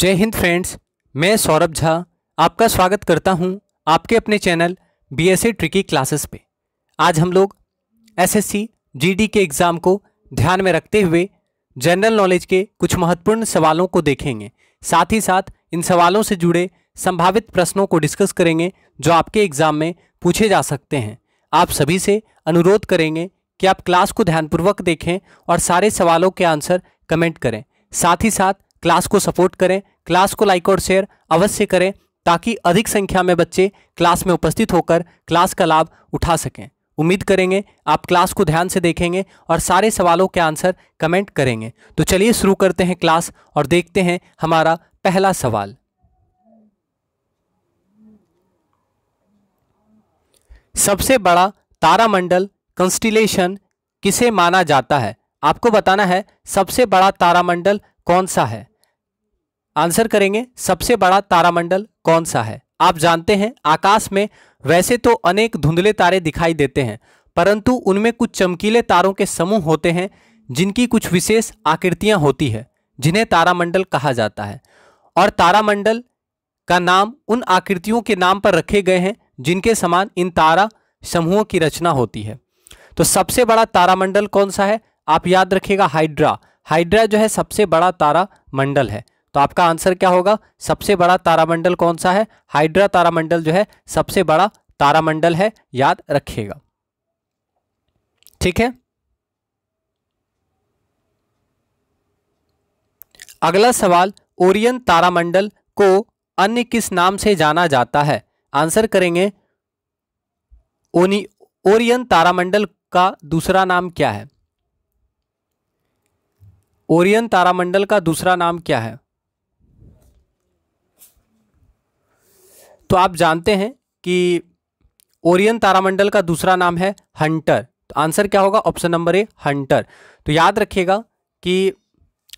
जय हिंद फ्रेंड्स मैं सौरभ झा आपका स्वागत करता हूं आपके अपने channel B S Tricky Classes पे आज हम लोग एसएससी जीडी के एग्ज़ाम को ध्यान में रखते हुए जनरल नॉलेज के कुछ महत्वपूर्ण सवालों को देखेंगे साथ ही साथ इन सवालों से जुड़े संभावित प्रश्नों को डिस्कस करेंगे जो आपके एग्ज़ाम में पूछे जा सकते हैं आप सभी से अनुरोध करेंगे कि आप क्लास को ध्यानपूर्वक देखें और सारे सवालों के आंसर कमेंट करें साथ ही साथ क्लास को सपोर्ट करें क्लास को लाइक और शेयर अवश्य करें ताकि अधिक संख्या में बच्चे क्लास में उपस्थित होकर क्लास का लाभ उठा सकें उम्मीद करेंगे आप क्लास को ध्यान से देखेंगे और सारे सवालों के आंसर कमेंट करेंगे तो चलिए शुरू करते हैं क्लास और देखते हैं हमारा पहला सवाल सबसे बड़ा तारामंडल कंस्टिलेशन किसे माना जाता है आपको बताना है सबसे बड़ा तारामंडल कौन सा है आंसर करेंगे सबसे बड़ा तारामंडल कौन सा है आप जानते हैं आकाश में वैसे तो अनेक धुंधले तारे दिखाई देते हैं परंतु उनमें कुछ चमकीले तारों के समूह होते हैं जिनकी कुछ विशेष आकृतियां होती है जिन्हें तारामंडल कहा जाता है और तारामंडल का नाम उन आकृतियों के नाम पर रखे गए हैं जिनके समान इन तारा समूहों की रचना होती है तो सबसे बड़ा तारामंडल कौन सा है आप याद रखिएगा हाइड्रा हाइड्रा जो है सबसे बड़ा तारामंडल है तो आपका आंसर क्या होगा सबसे बड़ा तारामंडल कौन सा है हाइड्रा तारामंडल जो है सबसे बड़ा तारामंडल है याद रखिएगा ठीक है अगला सवाल ओरियन तारामंडल को अन्य किस नाम से जाना जाता है आंसर करेंगे ओनी ओरियन तारामंडल का दूसरा नाम क्या है ओरियन तारामंडल का दूसरा नाम क्या है तो आप जानते हैं कि ओरियन तारामंडल का दूसरा नाम है हंटर तो आंसर क्या होगा ऑप्शन नंबर ए हंटर तो याद रखिएगा कि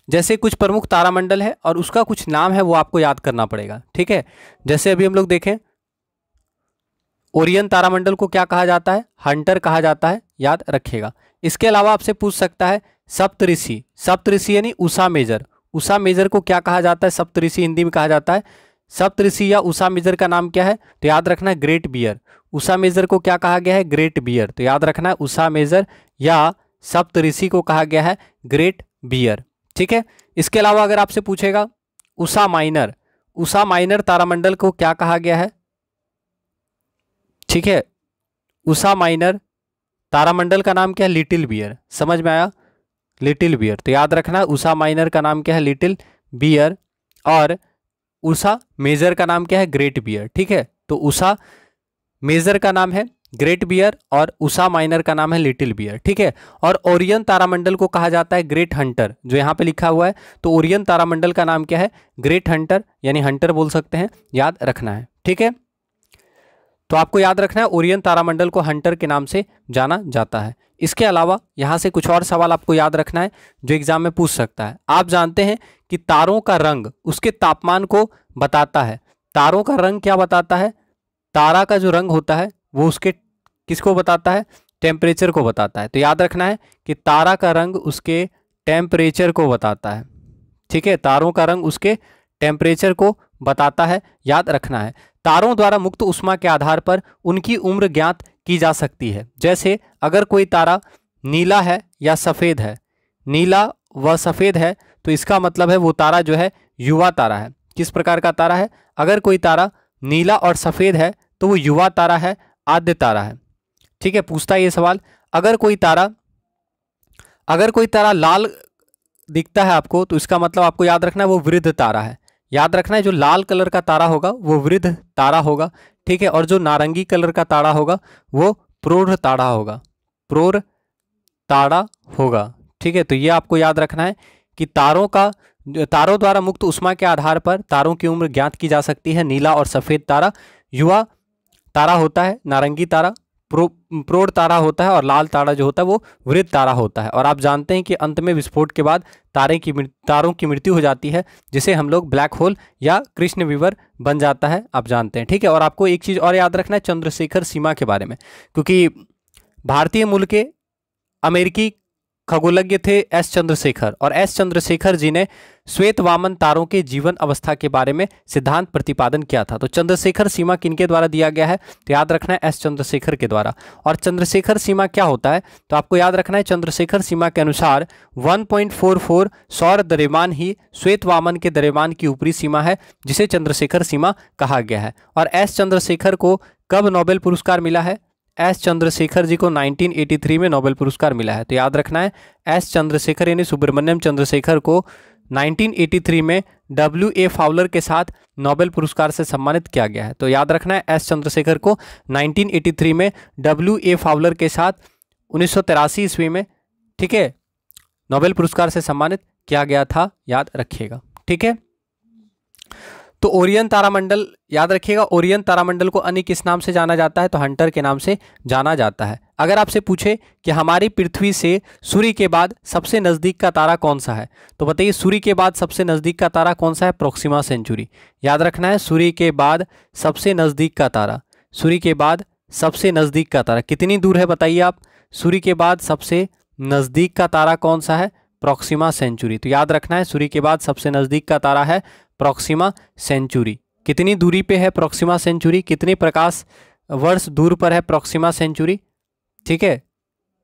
जैसे कुछ प्रमुख तारामंडल है और उसका कुछ नाम है वो आपको याद करना पड़ेगा ठीक है जैसे अभी हम लोग देखें ओरियन तारामंडल को क्या कहा जाता है हंटर कहा जाता है याद रखिएगा इसके अलावा आपसे पूछ सकता है सप्तऋषि सप्तऋषि यानी उषा मेजर उषा मेजर को क्या कहा जाता है सप्तऋषि हिंदी में कहा जाता है सप्तऋषि या उषा मेजर का नाम क्या है तो याद रखना है ग्रेट बियर उषा मेजर को क्या कहा गया है ग्रेट बियर तो याद रखना है उषा मेजर या सप्तऋषि को कहा गया है ग्रेट बियर ठीक है इसके अलावा अगर आपसे पूछेगा उषा माइनर उषा माइनर तारामंडल को क्या कहा गया है ठीक है उषा माइनर तारामंडल का नाम क्या है लिटिल बियर समझ में आया लिटिल बियर तो याद रखना उषा माइनर का नाम क्या है लिटिल बियर और उषा मेजर का नाम क्या है ग्रेट बियर ठीक है तो उषा मेजर का नाम है ग्रेट बियर और उषा माइनर का नाम है लिटिल बियर ठीक है और ओरियन तारामंडल को कहा जाता है ग्रेट हंटर जो यहाँ पे लिखा हुआ है तो ओरियन तारामंडल का नाम क्या है ग्रेट हंटर यानी हंटर बोल सकते हैं याद रखना है ठीक है तो आपको याद रखना है ओरियन तारामंडल को हंटर के नाम से जाना जाता है इसके अलावा यहाँ से कुछ और सवाल आपको याद रखना है जो एग्ज़ाम में पूछ सकता है आप जानते हैं कि तारों का रंग उसके तापमान को बताता है तारों का रंग क्या बताता है तारा का जो रंग होता है वो उसके किसको बताता है टेम्परेचर को बताता है तो याद रखना है कि तारा का रंग उसके टेम्परेचर को बताता है ठीक है तारों का रंग उसके टेम्परेचर को बताता है याद रखना है तारों द्वारा मुक्त उष्मा के आधार पर उनकी उम्र ज्ञात की जा सकती है जैसे अगर कोई तारा नीला है या सफ़ेद है नीला वह सफ़ेद है तो इसका मतलब है वो तारा जो है युवा तारा है किस प्रकार का तारा है अगर कोई तारा नीला और सफ़ेद है तो वो युवा तारा है आद्य तारा है ठीक है पूछता है ये सवाल अगर कोई तारा अगर कोई तारा लाल दिखता है आपको तो इसका मतलब आपको याद रखना है वो वृद्ध तारा है याद रखना है जो लाल कलर का तारा होगा वो वृद्ध तारा होगा ठीक है और जो नारंगी कलर का तारा होगा वो प्रौढ़ तारा होगा प्रौढ़ तारा होगा ठीक है तो ये आपको याद रखना है कि तारों का तारों द्वारा मुक्त उष्मा के आधार पर तारों की उम्र ज्ञात की जा सकती है नीला और सफ़ेद तारा युवा तारा होता है नारंगी तारा प्रो प्रोड तारा होता है और लाल तारा जो होता है वो वृद्ध तारा होता है और आप जानते हैं कि अंत में विस्फोट के बाद तारे की तारों की मृत्यु हो जाती है जिसे हम लोग ब्लैक होल या कृष्ण विवर बन जाता है आप जानते हैं ठीक है और आपको एक चीज़ और याद रखना है चंद्रशेखर सीमा के बारे में क्योंकि भारतीय मूल के अमेरिकी खगोलज्ञ थे एस चंद्रशेखर और एस चंद्रशेखर जी ने श्वेत वामन तारों के जीवन अवस्था के बारे में सिद्धांत प्रतिपादन किया था तो चंद्रशेखर सीमा किनके द्वारा दिया गया है तो याद रखना है एस चंद्रशेखर के द्वारा और चंद्रशेखर सीमा क्या होता है तो आपको याद रखना है चंद्रशेखर सीमा के अनुसार 1.44 सौर द्रव्यमान ही श्वेत वामन के द्रव्यमान की ऊपरी सीमा है जिसे चंद्रशेखर सीमा कहा गया है और एस चंद्रशेखर को कब नोबेल पुरस्कार मिला है एस चंद्रशेखर जी को 1983 में नोबेल पुरस्कार मिला है तो याद रखना है एस चंद्रशेखर यानी सुब्रमण्यम चंद्रशेखर को 1983 में डब्ल्यू ए फाउलर के साथ नोबेल पुरस्कार से सम्मानित किया गया है तो याद रखना है एस चंद्रशेखर को 1983 में डब्ल्यू ए फाउलर के साथ उन्नीस ईस्वी में ठीक है नोबेल पुरस्कार से सम्मानित किया गया था याद रखिएगा ठीक है तो ओरियन तारामंडल याद रखिएगा ओरियन तारामंडल को अन्य किस नाम से जाना जाता है तो हंटर के नाम से जाना जाता है अगर आपसे पूछे कि हमारी पृथ्वी से सूर्य के बाद सबसे नज़दीक का तारा कौन सा है तो बताइए सूर्य के बाद सबसे नज़दीक का तारा कौन सा है प्रोक्सीमा सेंचुरी याद रखना है सूर्य के बाद सबसे नज़दीक का तारा सूर्य के बाद सबसे नज़दीक का तारा कितनी दूर है बताइए आप सूर्य के बाद सबसे नज़दीक का तारा कौन सा है प्रोक्सीमा सेंचुरी तो याद रखना है सूर्य के बाद सबसे नज़दीक का तारा है प्रॉक्सिमा सेंचुरी कितनी दूरी पे है प्रॉक्सिमा सेंचुरी कितने प्रकाश वर्ष दूर पर है प्रॉक्सिमा सेंचुरी ठीक है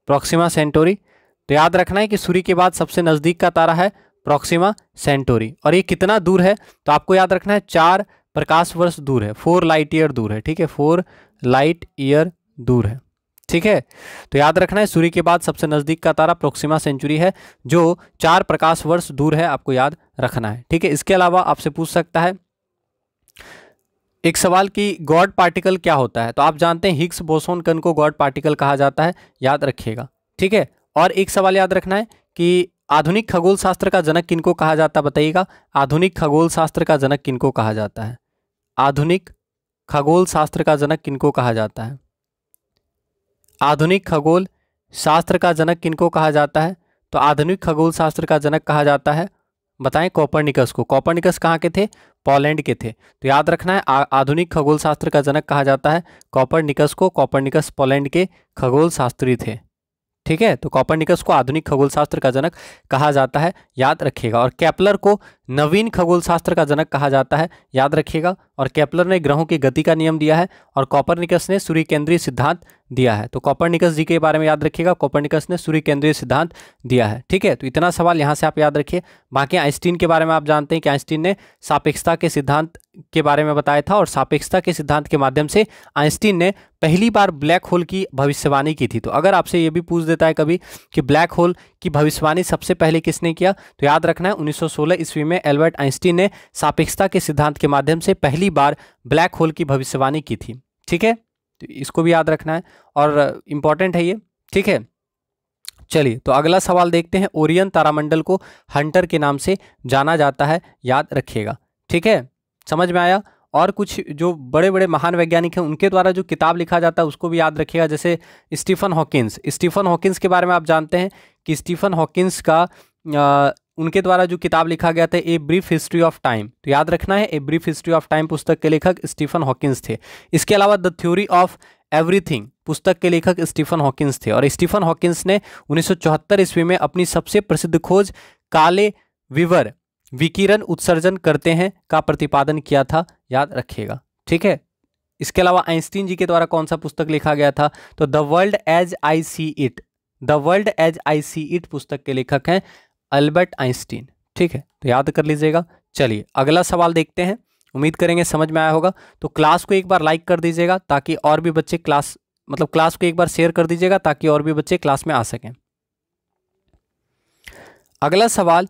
प्रॉक्सिमा सेंटोरी तो याद रखना है कि सूर्य के बाद सबसे नज़दीक का तारा है प्रॉक्सिमा सेंटोरी और ये कितना दूर है तो आपको याद रखना है चार प्रकाश वर्ष दूर है फोर लाइट ईयर दूर है ठीक है फोर लाइट ईयर दूर है ठीक है तो याद रखना है सूर्य के बाद सबसे नज़दीक का तारा प्रोक्सिमा सेंचुरी है जो चार प्रकाश वर्ष दूर है आपको याद रखना है ठीक है इसके अलावा आपसे पूछ सकता है एक सवाल कि गॉड पार्टिकल क्या होता है तो आप जानते हैं हिग्स बोसोन कन को गॉड पार्टिकल कहा जाता है याद रखिएगा ठीक है और एक सवाल याद रखना है कि आधुनिक खगोल शास्त्र का जनक किनको कहा जाता है बताइएगा आधुनिक खगोल शास्त्र का जनक किनको कहा जाता है आधुनिक खगोल शास्त्र का जनक किनको कहा जाता है आधुनिक खगोल शास्त्र का जनक किनको कहा जाता है तो आधुनिक खगोल शास्त्र का जनक कहा जाता है बताएं कॉपरनिकस को कॉपरनिकस कहाँ के थे पोलैंड के थे तो याद रखना है आधुनिक खगोल शास्त्र का जनक कहा जाता है कॉपरनिकस को कॉपरनिकस पोलैंड के खगोल शास्त्री थे ठीक है तो कॉपरनिकस को आधुनिक खगोल शास्त्र का जनक कहा जाता है याद रखिएगा और कैपलर को नवीन खगोल शास्त्र का जनक कहा जाता है याद रखिएगा और कैप्लर ने ग्रहों की गति का नियम दिया है और कॉपरनिकस ने सूर्य केंद्रीय सिद्धांत दिया है तो कॉपरनिकस जी के बारे में याद रखिएगा कॉपरनिकस ने सूर्य केंद्रीय सिद्धांत दिया है ठीक है तो इतना सवाल यहाँ से आप याद रखिए बाकी आइंस्टीन के बारे में आप जानते हैं कि आइंस्टीन ने सापेक्षता के सिद्धांत के बारे में बताया था और सापेक्षता के सिद्धांत के माध्यम से आइंस्टीन ने पहली बार ब्लैक होल की भविष्यवाणी की थी तो अगर आपसे ये भी पूछ देता है कभी कि ब्लैक होल की भविष्यवाणी सबसे पहले किसने किया तो याद रखना है 1916 ईस्वी में एल्बर्ट आइंस्टीन ने सापेक्षता के सिद्धांत के माध्यम से पहली बार ब्लैक होल की भविष्यवाणी की थी ठीक है तो इसको भी याद रखना है और इम्पॉर्टेंट है ये ठीक है चलिए तो अगला सवाल देखते हैं ओरियन तारामंडल को हंटर के नाम से जाना जाता है याद रखिएगा ठीक है समझ में आया और कुछ जो बड़े बड़े महान वैज्ञानिक हैं उनके द्वारा जो किताब लिखा जाता है उसको भी याद रखिएगा जैसे स्टीफन हॉकिंस स्टीफन हॉकिंस के बारे में आप जानते हैं कि स्टीफन हॉकिंस का उनके द्वारा जो किताब लिखा गया था a brief history of time तो याद रखना है a brief history of time पुस्तक के लेखक स्टीफन हॉकिंस थे इसके अलावा द थ्योरी ऑफ एवरीथिंग पुस्तक के लेखक स्टीफन हॉकिंस थे और स्टीफन हॉकिंस ने उन्नीस ईस्वी में अपनी सबसे प्रसिद्ध खोज काले विवर विकिरण उत्सर्जन करते हैं का प्रतिपादन किया था याद रखिएगा ठीक है इसके अलावा आइंस्टीन जी के द्वारा कौन सा पुस्तक लिखा गया था तो the world as I see it the world as I see it पुस्तक के लेखक हैं अल्बर्ट आइंस्टीन ठीक है तो याद कर लीजिएगा चलिए अगला सवाल देखते हैं उम्मीद करेंगे समझ में आया होगा तो क्लास को एक बार लाइक कर दीजिएगा ताकि और भी बच्चे क्लास मतलब क्लास को एक बार शेयर कर दीजिएगा ताकि और भी बच्चे क्लास में आ सकें अगला सवाल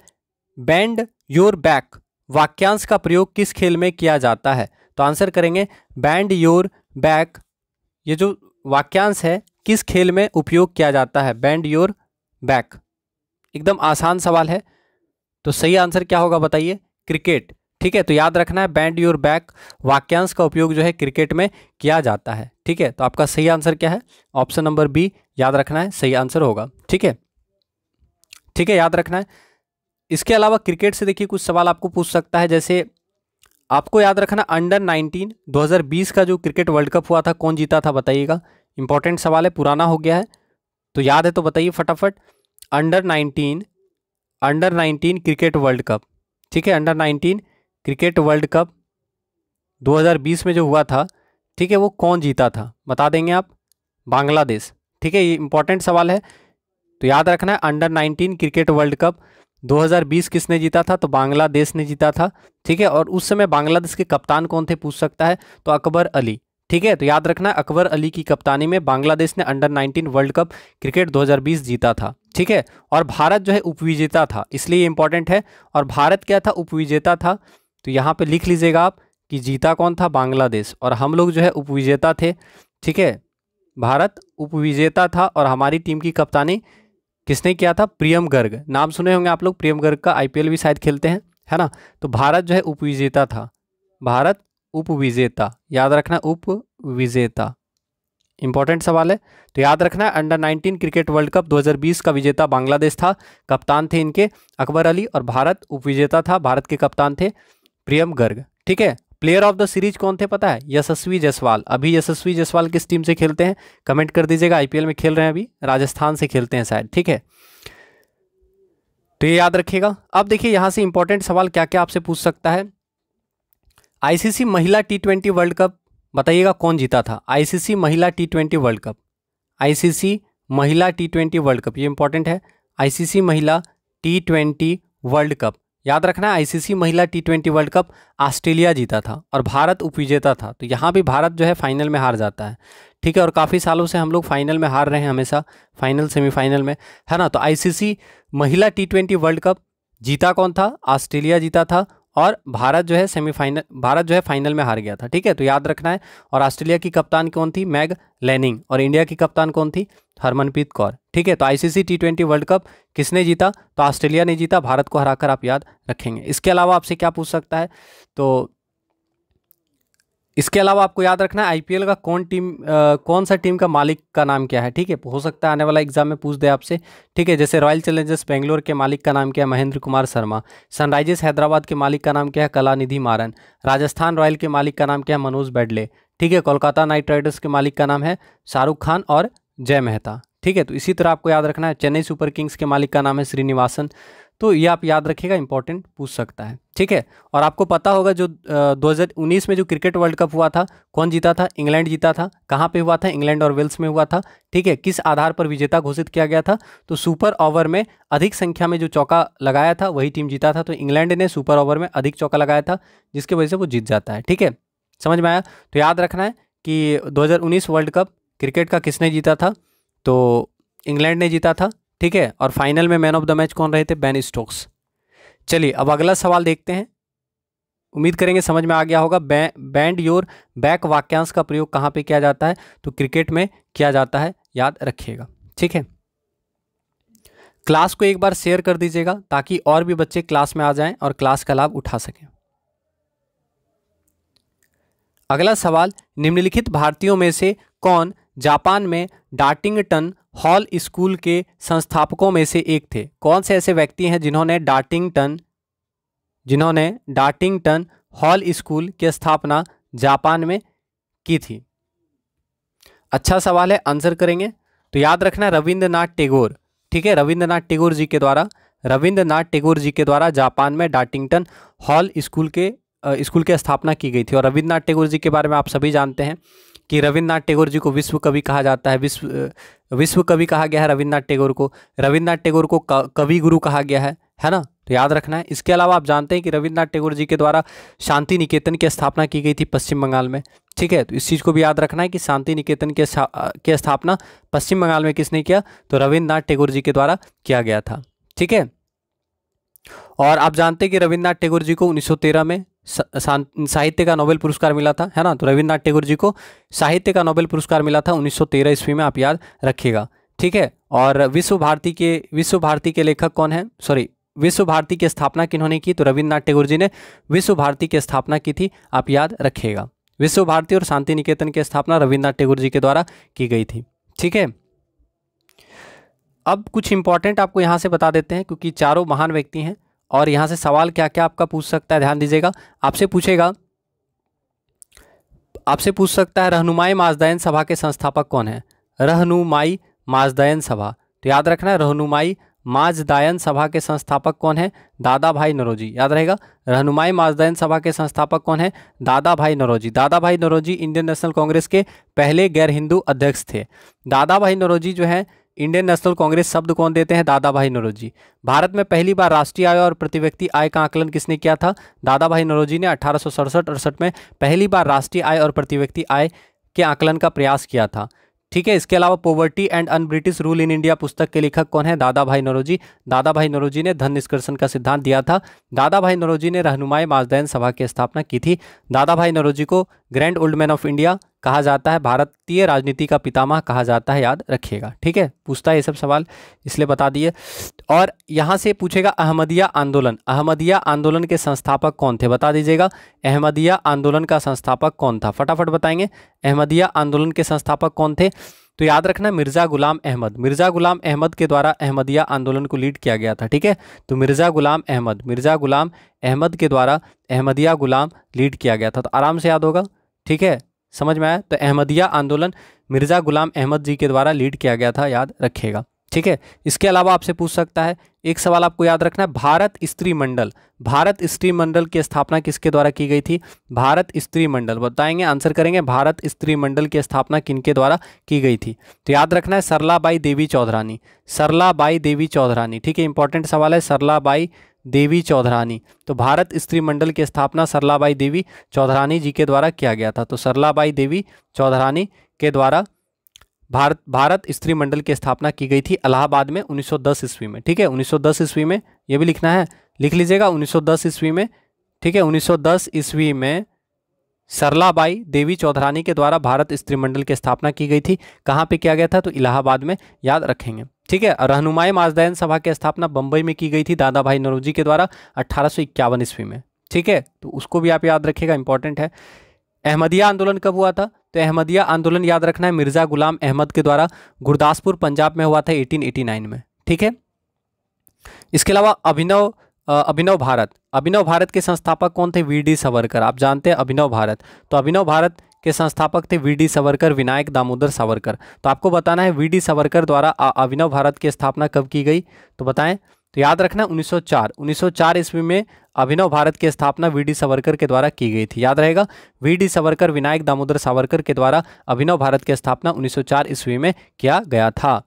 बैंड योर बैक वाक्यांश का प्रयोग किस खेल में किया जाता है तो आंसर करेंगे बैंड योर बैक ये जो वाक्यांश है किस खेल में उपयोग किया जाता है बैंड योर बैक एकदम आसान सवाल है तो सही आंसर क्या होगा बताइए क्रिकेट ठीक है तो याद रखना है बैंड योर बैक वाक्यांश का उपयोग जो है क्रिकेट में किया जाता है ठीक है तो आपका सही आंसर क्या है ऑप्शन नंबर बी याद रखना है सही आंसर होगा ठीक है ठीक है याद रखना है इसके अलावा क्रिकेट से देखिए कुछ सवाल आपको पूछ सकता है जैसे आपको याद रखना अंडर 19 2020 का जो क्रिकेट वर्ल्ड कप हुआ था कौन जीता था बताइएगा इंपॉर्टेंट सवाल है पुराना हो गया है तो याद है तो बताइए फटाफट under nineteen under nineteen cricket world cup ठीक है under nineteen cricket world cup 2020 में जो हुआ था ठीक है वो कौन जीता था बता देंगे आप बांग्लादेश ठीक है ये इंपॉर्टेंट सवाल है तो याद रखना है अंडर 19 क्रिकेट वर्ल्ड कप 2020 किसने जीता था तो बांग्लादेश ने जीता था ठीक है और उस समय बांग्लादेश के कप्तान कौन थे पूछ सकता है तो अकबर अली ठीक है तो याद रखना अकबर अली की कप्तानी में बांग्लादेश ने अंडर 19 वर्ल्ड कप क्रिकेट 2020 जीता था ठीक है और भारत जो है उपविजेता था इसलिए इंपॉर्टेंट है और भारत क्या था उपविजेता था तो यहाँ पे लिख लीजिएगा आप कि जीता कौन था बांग्लादेश और हम लोग जो है उपविजेता थे ठीक है भारत उपविजेता था और हमारी टीम की कप्तानी किसने किया था प्रियम गर्ग नाम सुने होंगे आप लोग प्रियम गर्ग का आईपीएल भी शायद खेलते हैं है ना तो भारत जो है उपविजेता था भारत उपविजेता याद रखना उपविजेता इंपॉर्टेंट सवाल है तो याद रखना है अंडर 19 क्रिकेट वर्ल्ड कप 2020 का विजेता बांग्लादेश था कप्तान थे इनके अकबर अली और भारत उपविजेता था भारत के कप्तान थे प्रियम गर्ग ठीक है प्लेयर ऑफ द सीरीज कौन थे पता है यशस्वी जसवाल अभी यशस्वी जसवाल किस टीम से खेलते हैं कमेंट कर दीजिएगा आईपीएल में खेल रहे हैं अभी राजस्थान से खेलते हैं शायद ठीक है तो ये याद रखिएगा अब देखिए यहाँ से इंपॉर्टेंट सवाल क्या क्या आपसे पूछ सकता है आईसीसी महिला टी ट्वेंटी वर्ल्ड कप बताइएगा कौन जीता था आईसीसी महिला T twenty world cup ICC महिला टी ट्वेंटी वर्ल्ड कप ये इंपॉर्टेंट है आईसीसी महिला टी ट्वेंटी वर्ल्ड कप याद रखना है आईसीसी महिला T twenty world cup Australia जीता था और भारत उपविजेता था तो यहाँ भी भारत जो है फाइनल में हार जाता है ठीक है और काफ़ी सालों से हम लोग फाइनल में हार रहे हैं हमेशा फाइनल सेमीफाइनल में है ना तो आईसीसी महिला टी ट्वेंटी वर्ल्ड कप जीता कौन था ऑस्ट्रेलिया जीता था और भारत जो है सेमीफाइनल भारत जो है फाइनल में हार गया था ठीक है तो याद रखना है और ऑस्ट्रेलिया की कप्तान कौन थी मैग लेनिंग और इंडिया की कप्तान कौन थी हरमनप्रीत कौर ठीक है तो ICC T twenty world cup किसने जीता तो ऑस्ट्रेलिया ने जीता भारत को हराकर आप याद रखेंगे इसके अलावा आपसे क्या पूछ सकता है तो इसके अलावा आपको याद रखना है आईपीएल का कौन टीम आ, कौन सा टीम का मालिक का नाम क्या है ठीक है हो सकता है आने वाला एग्जाम में पूछ दे आपसे ठीक है जैसे रॉयल चैलेंजर्स बेंगलोर के मालिक का नाम क्या है महेंद्र कुमार शर्मा सनराइजर्स हैदराबाद के मालिक का नाम क्या है कला निधि मारन राजस्थान रॉयल के मालिक का नाम क्या है मनोज बैडले ठीक है कोलकाता नाइट राइडर्स के मालिक का नाम है शाहरुख खान और जय मेहता ठीक है तो इसी तरह आपको याद रखना है चेन्नई सुपर किंग्स के मालिक का नाम है श्रीनिवासन तो ये आप याद रखिएगा इंपॉर्टेंट पूछ सकता है ठीक है और आपको पता होगा जो दो में जो क्रिकेट वर्ल्ड कप हुआ था कौन जीता था इंग्लैंड जीता था कहाँ पे हुआ था इंग्लैंड और वेल्स में हुआ था ठीक है किस आधार पर विजेता घोषित किया गया था तो सुपर ओवर में अधिक संख्या में जो चौका लगाया था वही टीम जीता था तो इंग्लैंड ने सुपर ओवर में अधिक चौका लगाया था जिसकी वजह से वो जीत जाता है ठीक है समझ में आया तो याद रखना है कि 2019 वर्ल्ड कप क्रिकेट का किसने जीता था तो इंग्लैंड ने जीता था ठीक है और फाइनल में मैन ऑफ द मैच कौन रहे थे बैन स्टोक्स चलिए अब अगला सवाल देखते हैं उम्मीद करेंगे समझ में आ गया होगा बैंड योर बैक वाक्यांश का प्रयोग कहाँ पे किया जाता है तो क्रिकेट में किया जाता है याद रखिएगा ठीक है क्लास को एक बार शेयर कर दीजिएगा ताकि और भी बच्चे क्लास में आ जाएं और क्लास का लाभ उठा सकें अगला सवाल निम्नलिखित भारतीयों में से कौन जापान में डाटिंगटन हॉल स्कूल के संस्थापकों में से एक थे कौन से ऐसे व्यक्ति हैं जिन्होंने डार्टिंगटन जिन्होंने डार्टिंगटन हॉल स्कूल की स्थापना जापान में की थी अच्छा सवाल है आंसर करेंगे तो याद रखना रविंद्रनाथ टेगोर ठीक है रविंद्रनाथ टेगोर जी के द्वारा रविंद्रनाथ टेगोर जी के द्वारा जापान में डार्टिंगटन हॉल स्कूल के स्कूल की स्थापना की गई थी और रविंद्रनाथ टेगोर जी के बारे में आप सभी जानते हैं कि रविंद्रनाथ टेगोर जी को विश्व कवि कहा जाता है विश्व विश्व कवि कहा गया है रविन्द्रनाथ टैगोर को रविन्द्रनाथ टैगोर को कवि गुरु कहा गया है है ना तो याद रखना है इसके अलावा आप जानते हैं कि रविन्द्रनाथ टैगोर जी के द्वारा शांति निकेतन की स्थापना की गई थी पश्चिम बंगाल में ठीक है तो इस चीज़ को भी याद रखना है कि शांति निकेतन के की स्थापना पश्चिम बंगाल में किसने किया तो रविन्द्रनाथ टैगोर जी के द्वारा किया गया था ठीक है और आप जानते हैं कि रविन्द्रनाथ टैगोर जी को 1913 में साहित्य का नोबेल पुरस्कार मिला था है ना तो रविन्द्रनाथ टैगोर जी को साहित्य का नोबेल पुरस्कार मिला था 1913 ईस्वी में आप याद रखिएगा ठीक है और विश्व भारती के विश्व भारती के लेखक कौन है सॉरी विश्व भारती की स्थापना किन्होंने की तो रविन्द्रनाथ टैगोर जी ने विश्व भारती की स्थापना की थी आप याद रखिएगा विश्व भारती और शांति निकेतन की स्थापना रविन्द्रनाथ टैगोर जी के द्वारा की गई थी ठीक है अब कुछ इंपॉर्टेंट आपको यहाँ से बता देते हैं क्योंकि चारों महान व्यक्ति हैं और यहाँ से सवाल क्या क्या आपका पूछ सकता है ध्यान दीजिएगा आपसे पूछेगा आपसे पूछ सकता है रहनुमाई माजदायन सभा के संस्थापक कौन है रहनुमाई माजदायन सभा तो याद रखना है रहनुमाई माजदायन सभा के संस्थापक कौन है दादा भाई नरोजी याद रहेगा रहनुमाई माजदायन सभा के संस्थापक कौन है दादा भाई नरोजी दादा Bhai Naoroji Indian National Congress के पहले गैर हिंदू अध्यक्ष थे दादा भाई नरोजी जो है इंडियन नेशनल कांग्रेस शब्द कौन देते हैं दादा भाई नरोजी भारत में पहली बार राष्ट्रीय आय और प्रति व्यक्ति आय का आकलन किसने किया था दादा भाई नरोजी ने अठारह सौ में पहली बार राष्ट्रीय आय और प्रति व्यक्ति आय के आकलन का प्रयास किया था ठीक है इसके अलावा poverty and un British rule in India पुस्तक के लेखक कौन है दादा भाई नरोजी दादा भाई नरोजी ने धन निष्कर्षण का सिद्धांत दिया था दादा भाई नरोजी ने रहनुमाई माजदैन सभा की स्थापना की थी दादा भाई नरोजी को grand old man of India कहा जाता है भारतीय राजनीति का पितामह कहा जाता है याद रखिएगा ठीक है पूछता है ये सब सवाल इसलिए बता दिए और यहाँ से पूछेगा अहमदिया आंदोलन अहमदिया आंदोलन के संस्थापक कौन थे बता दीजिएगा अहमदिया आंदोलन का संस्थापक कौन था फटाफट बताएंगे अहमदिया आंदोलन के संस्थापक कौन थे तो याद रखना मिर्ज़ा गुलाम अहमद मिर्ज़ा गुलाम अहमद के द्वारा अहमदिया आंदोलन को लीड किया गया था ठीक है तो मिर्ज़ा गुलाम अहमद मिर्ज़ा गुलाम अहमद के द्वारा अहमदिया गुलाम लीड किया गया था तो आराम से याद होगा ठीक है समझ में आया तो अहमदिया आंदोलन मिर्ज़ा गुलाम अहमद जी के द्वारा लीड किया गया था याद रखेगा ठीक है इसके अलावा आपसे पूछ सकता है एक सवाल आपको याद रखना है भारत स्त्री मंडल भारत स्त्री मंडल की स्थापना किसके द्वारा की गई थी भारत स्त्री मंडल बताएंगे आंसर करेंगे भारत स्त्री मंडल की स्थापना किनके द्वारा की गई थी तो याद रखना है सरलाबाई देवी चौधरानी सरलाबाई देवी चौधरानी ठीक है इंपॉर्टेंट सवाल है सरलाबाई देवी चौधरानी तो भारत स्त्री मंडल की स्थापना सरलाबाई देवी चौधरानी जी के द्वारा किया गया था तो सरलाबाई देवी चौधरानी के द्वारा भारत भारत स्त्री मंडल की स्थापना की गई थी इलाहाबाद में 1910 ईस्वी में ठीक है 1910 ईस्वी में ये भी लिखना है लिख लीजिएगा 1910 ईस्वी में ठीक है 1910 ईस्वी में सरलाबाई देवी चौधरानी के द्वारा भारत स्त्री मंडल की स्थापना की गई थी कहाँ पे किया गया था तो इलाहाबाद में याद रखेंगे ठीक है रहनुमाई माजदैन सभा की स्थापना बंबई में की गई थी दादा भाई नरोजी के द्वारा अट्ठारह ईस्वी में ठीक है तो उसको भी आप याद रखिएगा इंपॉर्टेंट है अहमदिया आंदोलन कब हुआ था तो अहमदिया आंदोलन याद रखना है मिर्ज़ा गुलाम अहमद के द्वारा गुरदासपुर पंजाब में हुआ था 1889 में ठीक है इसके अलावा अभिनव अभिनव भारत अभिनव भारत के संस्थापक कौन थे वी डी सावरकर आप जानते हैं अभिनव भारत तो अभिनव भारत के संस्थापक थे वी डी सावरकर विनायक दामोदर सावरकर तो आपको बताना है वी डी सावरकर द्वारा अभिनव भारत की स्थापना कब की गई तो बताएं तो याद रखना 1904 1904 ईस्वी में अभिनव भारत की स्थापना वी डी सावरकर के द्वारा की गई थी याद रहेगा वी डी सावरकर विनायक दामोदर सावरकर के द्वारा अभिनव भारत की स्थापना 1904 ईस्वी में किया गया था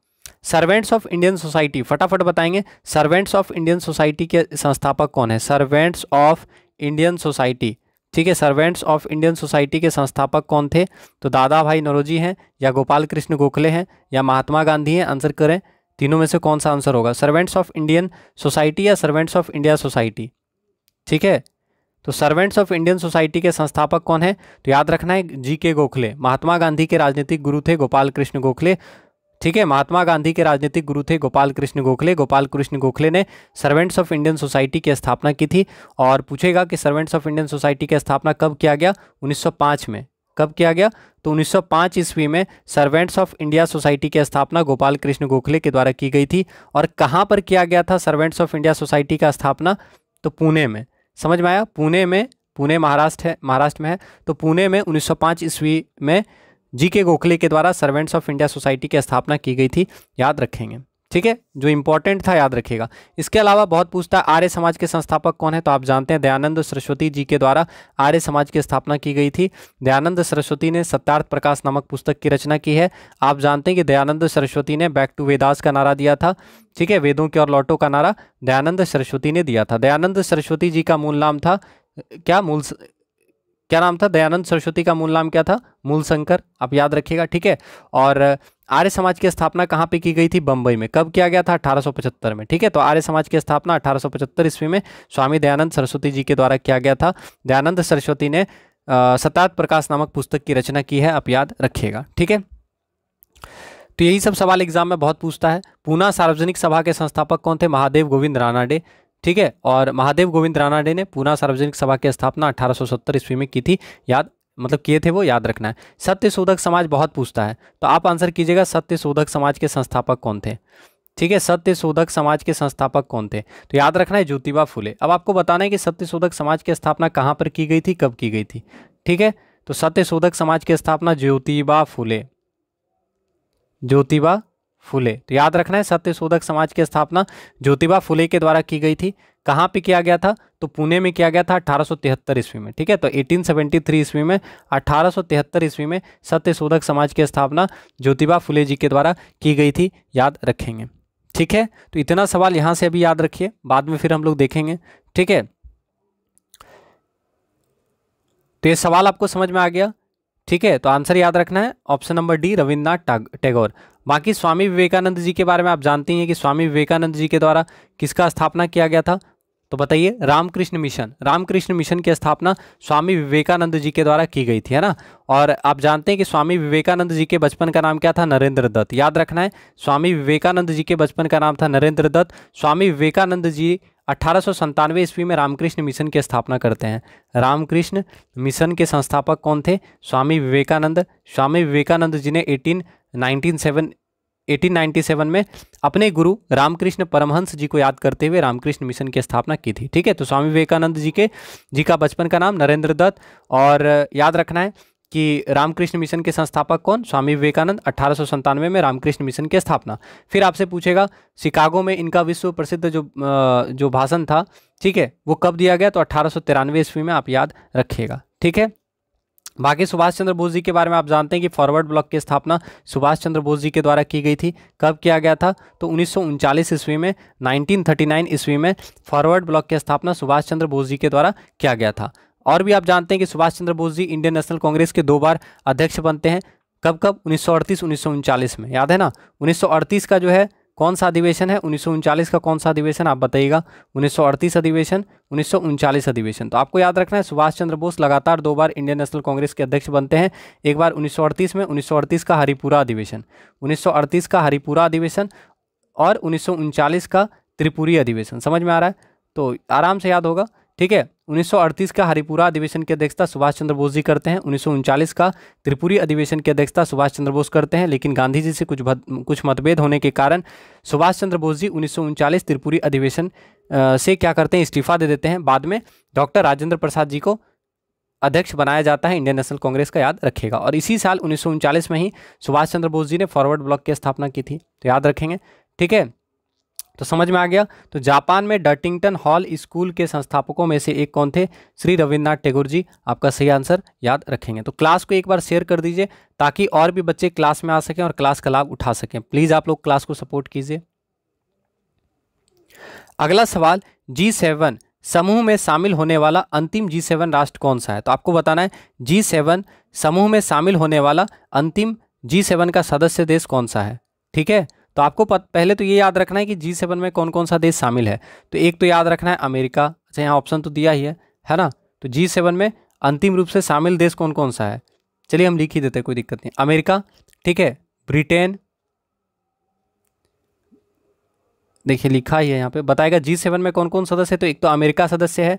सर्वेंट्स ऑफ इंडियन सोसाइटी फटाफट बताएंगे सर्वेंट्स ऑफ इंडियन सोसाइटी के संस्थापक कौन है सर्वेंट्स ऑफ इंडियन सोसाइटी ठीक है सर्वेंट्स ऑफ इंडियन सोसाइटी के संस्थापक कौन थे तो दादा भाई नरोजी हैं या गोपाल कृष्ण गोखले हैं या महात्मा गांधी हैं आंसर करें तीनों में से कौन सा आंसर होगा सर्वेंट्स ऑफ इंडियन सोसाइटी या सर्वेंट्स ऑफ इंडिया सोसाइटी ठीक है तो सर्वेंट्स ऑफ इंडियन सोसाइटी के संस्थापक कौन है तो याद रखना है जी के गोखले महात्मा गांधी के राजनीतिक गुरु थे गोपाल कृष्ण गोखले ठीक है महात्मा गांधी के राजनीतिक गुरु थे गोपाल कृष्ण गोखले गोपाल कृष्ण गोखले ने सर्वेंट्स ऑफ इंडियन सोसाइटी की स्थापना की थी और पूछेगा कि सर्वेंट्स ऑफ इंडियन सोसाइटी की स्थापना कब किया गया 1905 में कब किया गया तो 1905 ईस्वी में सर्वेंट्स ऑफ इंडिया सोसाइटी की स्थापना गोपाल कृष्ण गोखले के द्वारा की गई थी और कहाँ पर किया गया था सर्वेंट्स ऑफ इंडिया सोसाइटी का स्थापना तो पुणे में समझ में आया पुणे में पुणे महाराष्ट्र है महाराष्ट्र में है तो पुणे में 1905 ईस्वी में जी के गोखले के द्वारा सर्वेंट्स ऑफ इंडिया सोसाइटी की स्थापना की गई थी याद रखेंगे ठीक है जो इंपॉर्टेंट था याद रखेगा इसके अलावा बहुत पूछता है आर्य समाज के संस्थापक कौन है तो आप जानते हैं दयानंद सरस्वती जी के द्वारा आर्य समाज की स्थापना की गई थी दयानंद सरस्वती ने सत्यार्थ प्रकाश नामक पुस्तक की रचना की है आप जानते हैं कि दयानंद सरस्वती ने बैक टू वेदास का नारा दिया था ठीक है वेदों के और लौटों का नारा दयानंद सरस्वती ने दिया था दयानंद सरस्वती जी का मूल नाम था क्या मूल क्या नाम था दयानंद सरस्वती का मूल नाम क्या था मूल शंकर आप याद रखिएगा ठीक है और आर्य समाज की स्थापना कहाँ पे की गई थी बंबई में कब किया गया था 1875 में ठीक है तो आर्य समाज की स्थापना 1875 ईस्वी में स्वामी दयानंद सरस्वती जी के द्वारा किया गया था दयानंद सरस्वती ने सतात प्रकाश नामक पुस्तक की रचना की है आप याद रखिएगा ठीक है तो यही सब सवाल एग्जाम में बहुत पूछता है पूना सार्वजनिक सभा के संस्थापक कौन थे महादेव गोविंद रानाडे ठीक है और महादेव गोविंद रानाडे ने पूना सार्वजनिक सभा की स्थापना 1870 ईस्वी में की थी याद मतलब किए थे वो याद रखना है सत्य शोधक समाज बहुत पूछता है तो आप आंसर कीजिएगा सत्य शोधक समाज के संस्थापक कौन थे ठीक है सत्य शोधक समाज के संस्थापक कौन थे तो याद रखना है ज्योतिबा फूले अब आपको बताना है कि सत्य शोधक समाज की स्थापना कहाँ पर की गई थी कब की गई थी ठीक है तो सत्य शोधक समाज की स्थापना ज्योतिबा फूले ज्योतिबा फुले तो याद रखना है सत्य शोधक समाज की स्थापना ज्योतिबा फुले के द्वारा की गई थी कहाँ पे किया गया था तो पुणे में किया गया था अठारह ईस्वी में ठीक है तो 1873 ईस्वी में अठारह ईस्वी में सत्य शोधक समाज की स्थापना ज्योतिबा फुले जी के द्वारा की गई थी याद रखेंगे ठीक है तो इतना सवाल यहाँ से अभी याद रखिए बाद में फिर हम लोग देखेंगे ठीक है तो ये सवाल आपको समझ में आ गया ठीक है तो आंसर याद रखना है option number D Rabindranath Tagore बाकी स्वामी विवेकानंद जी के बारे में आप जानती हैं कि स्वामी विवेकानंद जी के द्वारा किसका स्थापना किया गया था तो बताइए रामकृष्ण मिशन रामकृष्ण मिशन की स्थापना स्वामी विवेकानंद जी के द्वारा की गई थी है ना और आप जानते हैं कि स्वामी विवेकानंद जी के बचपन का नाम क्या था नरेंद्र दत्त याद रखना है स्वामी विवेकानंद जी के बचपन का नाम था नरेंद्र दत्त स्वामी विवेकानंद जी अठारह ईस्वी में रामकृष्ण मिशन की स्थापना करते हैं रामकृष्ण मिशन के संस्थापक कौन थे स्वामी विवेकानंद स्वामी विवेकानंद जी ने एटीन नाइनटीन सेवन में अपने गुरु रामकृष्ण परमहंस जी को याद करते हुए रामकृष्ण मिशन की स्थापना की थी ठीक है तो स्वामी विवेकानंद जी के जी का बचपन का नाम नरेंद्र दत्त और याद रखना है कि रामकृष्ण मिशन के संस्थापक कौन स्वामी विवेकानंद अठारह में रामकृष्ण मिशन की स्थापना फिर आपसे पूछेगा शिकागो में इनका विश्व प्रसिद्ध जो जो भाषण था ठीक है वो कब दिया गया तो अठारह ईस्वी में आप याद रखिएगा ठीक है बाकी सुभाष चंद्र बोस जी के बारे में आप जानते हैं कि फॉरवर्ड ब्लॉक की स्थापना सुभाष चंद्र बोस जी के द्वारा की गई थी कब किया गया था तो उन्नीस ईस्वी में 1939 ईस्वी में फॉरवर्ड ब्लॉक की स्थापना सुभाष चंद्र बोस जी के द्वारा किया गया था और भी आप जानते हैं कि Subhash Chandra Bose ji Indian National Congress के दो बार अध्यक्ष बनते हैं कब कब उन्नीस सौ में याद है ना उन्नीस का जो है कौन सा अधिवेशन है उन्नीस का कौन सा अधिवेशन आप बताइएगा उन्नीस अधिवेशन उन्नीस अधिवेशन तो आपको याद रखना है सुभाष चंद्र बोस लगातार दो बार इंडियन नेशनल कांग्रेस के अध्यक्ष बनते हैं एक बार उन्नीस में उन्नीस का हरिपुरा अधिवेशन उन्नीस का हरिपुरा अधिवेशन और उन्नीस का त्रिपुरी अधिवेशन समझ में आ रहा है तो आराम से याद होगा ठीक है 1938 का हरिपुरा अधिवेशन की अध्यक्षता सुभाष चंद्र बोस जी करते हैं उन्नीस का त्रिपुरी अधिवेशन की अध्यक्षता सुभाष चंद्र बोस करते हैं लेकिन गांधी जी से कुछ भद, कुछ मतभेद होने के कारण सुभाष चंद्र बोस जी उन्नीस त्रिपुरी अधिवेशन से क्या करते हैं इस्तीफा दे देते हैं बाद में डॉक्टर राजेंद्र प्रसाद जी को अध्यक्ष बनाया जाता है इंडियन नेशनल कांग्रेस का याद रखेगा और इसी साल उन्नीस में ही सुभाष चंद्र बोस जी ने फॉरवर्ड ब्लॉक की स्थापना की थी तो याद रखेंगे ठीक है तो समझ में आ गया तो जापान में डर्टिंगटन हॉल स्कूल के संस्थापकों में से एक कौन थे श्री रविन्द्रनाथ टैगोर जी आपका सही आंसर याद रखेंगे तो क्लास को एक बार शेयर कर दीजिए ताकि और भी बच्चे क्लास में आ सकें और क्लास का लाभ उठा सकें प्लीज़ आप लोग क्लास को सपोर्ट कीजिए अगला सवाल जी सेवन समूह में शामिल होने वाला अंतिम जी सेवन राष्ट्र कौन सा है तो आपको बताना है जी सेवन समूह में शामिल होने वाला अंतिम जी सेवन का सदस्य देश कौन सा है ठीक है तो आपको पहले तो ये याद रखना है कि जी सेवन में कौन कौन सा देश शामिल है तो एक तो याद रखना है अमेरिका अच्छा यहाँ ऑप्शन तो दिया ही है है ना तो जी सेवन में अंतिम रूप से शामिल देश कौन कौन सा है चलिए हम लिख ही देते कोई दिक्कत नहीं अमेरिका ठीक है ब्रिटेन देखिए लिखा ही है यहाँ पे बताएगा जी सेवन में कौन कौन सदस्य है तो एक तो अमेरिका सदस्य है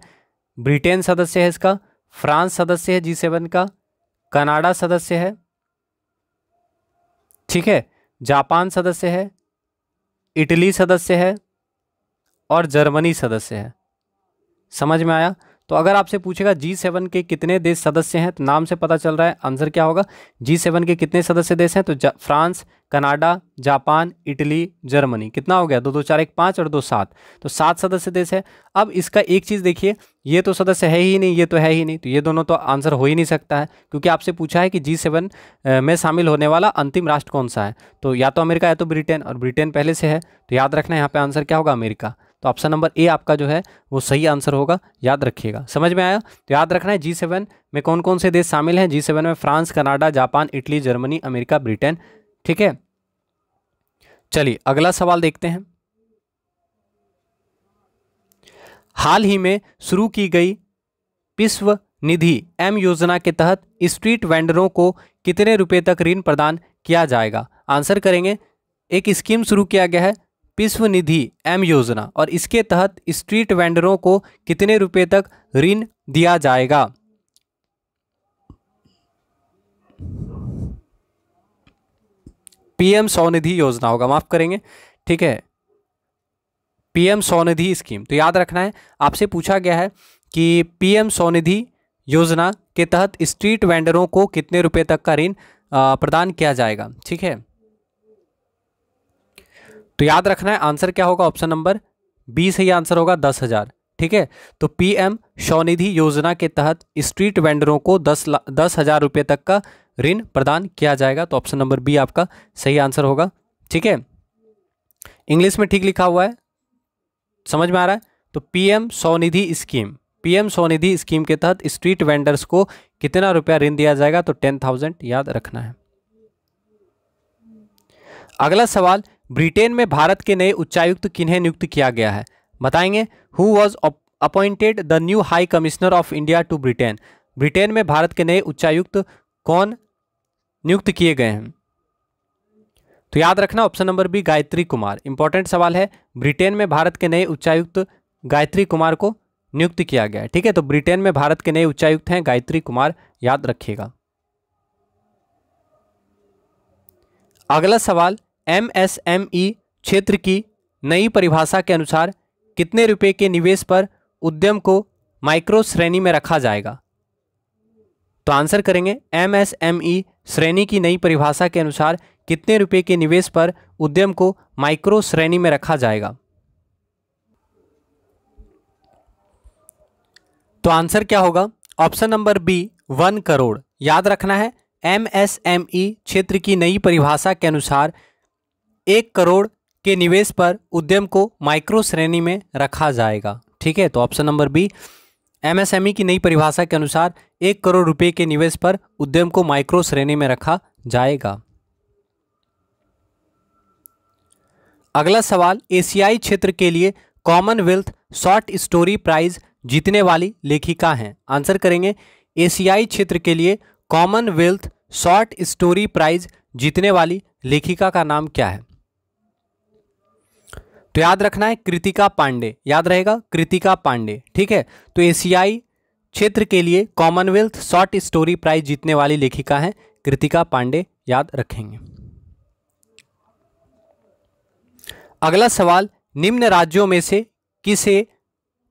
ब्रिटेन सदस्य है इसका फ्रांस सदस्य है जी सेवन का कनाडा सदस्य है ठीक है जापान सदस्य है इटली सदस्य है और जर्मनी सदस्य है समझ में आया तो अगर आपसे पूछेगा जी सेवन के कितने देश सदस्य हैं तो नाम से पता चल रहा है आंसर क्या होगा जी सेवन के कितने सदस्य देश हैं तो France Canada Japan Italy Germany कितना हो गया दो दो चार एक पाँच और दो सात तो सात सदस्य देश है अब इसका एक चीज़ देखिए ये तो सदस्य है ही नहीं ये तो है ही नहीं तो ये दोनों तो आंसर हो ही नहीं सकता है क्योंकि आपसे पूछा है कि जी सेवन में शामिल होने वाला अंतिम राष्ट्र कौन सा है तो या तो अमेरिका या तो ब्रिटेन और ब्रिटेन पहले से है तो याद रखना यहाँ पर आंसर क्या होगा अमेरिका तो ऑप्शन नंबर ए आपका जो है वो सही आंसर होगा याद रखिएगा समझ में आया तो याद रखना है जी सेवन में कौन कौन से देश शामिल हैं जी सेवन में France Canada Japan Italy Germany America Britain ठीक है चलिए अगला सवाल देखते हैं हाल ही में शुरू की गई विश्व निधि एम योजना के तहत स्ट्रीट वेंडरों को कितने रुपए तक ऋण प्रदान किया जाएगा आंसर करेंगे एक स्कीम शुरू किया गया है विश्व निधि एम योजना और इसके तहत स्ट्रीट वेंडरों को कितने रुपए तक ऋण दिया जाएगा पीएम स्वनिधि योजना होगा माफ करेंगे ठीक है पीएम स्वनिधि स्कीम तो याद रखना है आपसे पूछा गया है कि पीएम स्वनिधि योजना के तहत स्ट्रीट वेंडरों को कितने रुपए तक का ऋण प्रदान किया जाएगा ठीक है तो याद रखना है आंसर क्या होगा ऑप्शन नंबर बी सही आंसर होगा दस हज़ार ठीक है तो पीएम स्वनिधि योजना के तहत स्ट्रीट वेंडरों को दस दस हज़ार रुपये तक का ऋण प्रदान किया जाएगा तो ऑप्शन नंबर बी आपका सही आंसर होगा ठीक है इंग्लिश में ठीक लिखा हुआ है समझ में आ रहा है तो PM Svanidhi scheme PM Svanidhi scheme के तहत स्ट्रीट वेंडर्स को कितना रुपया ऋण दिया जाएगा तो टेन थाउजेंड याद रखना है अगला सवाल ब्रिटेन में भारत के नए उच्चायुक्त किन्हें नियुक्त किया गया है बताएंगे who was appointed the new high commissioner of India to Britain Britain में भारत के नए उच्चायुक्त कौन नियुक्त किए गए हैं तो याद रखना option number B Gayatri Kumar important सवाल है ब्रिटेन में भारत के नए उच्चायुक्त गायत्री कुमार को नियुक्त किया गया है ठीक है तो ब्रिटेन में भारत के नए उच्चायुक्त हैं गायत्री कुमार याद रखिएगा अगला सवाल एम एस एम ई क्षेत्र की नई परिभाषा के अनुसार कितने रुपए के निवेश पर उद्यम को माइक्रो श्रेणी में रखा जाएगा तो आंसर करेंगे एम एस एम ई श्रेणी की नई परिभाषा के अनुसार कितने रुपए के निवेश पर उद्यम को माइक्रो श्रेणी में रखा जाएगा तो आंसर क्या होगा option number B one crore याद रखना है एमएसएमई क्षेत्र की नई परिभाषा के अनुसार एक करोड़ के निवेश पर उद्यम को माइक्रो श्रेणी में रखा जाएगा ठीक है तो ऑप्शन नंबर बी एमएसएमई की नई परिभाषा के अनुसार एक करोड़ रुपए के निवेश पर उद्यम को माइक्रो श्रेणी में रखा जाएगा अगला सवाल एशियाई क्षेत्र के लिए कॉमनवेल्थ शॉर्ट स्टोरी प्राइज जीतने वाली लेखिका हैं आंसर करेंगे एशियाई क्षेत्र के लिए कॉमनवेल्थ शॉर्ट स्टोरी प्राइज जीतने वाली लेखिका का नाम क्या है तो याद रखना है कृतिका पांडे याद रहेगा कृतिका पांडे ठीक है तो एशियाई क्षेत्र के लिए कॉमनवेल्थ शॉर्ट स्टोरी प्राइज जीतने वाली लेखिका हैं कृतिका पांडे याद रखेंगे अगला सवाल निम्न राज्यों में से किसे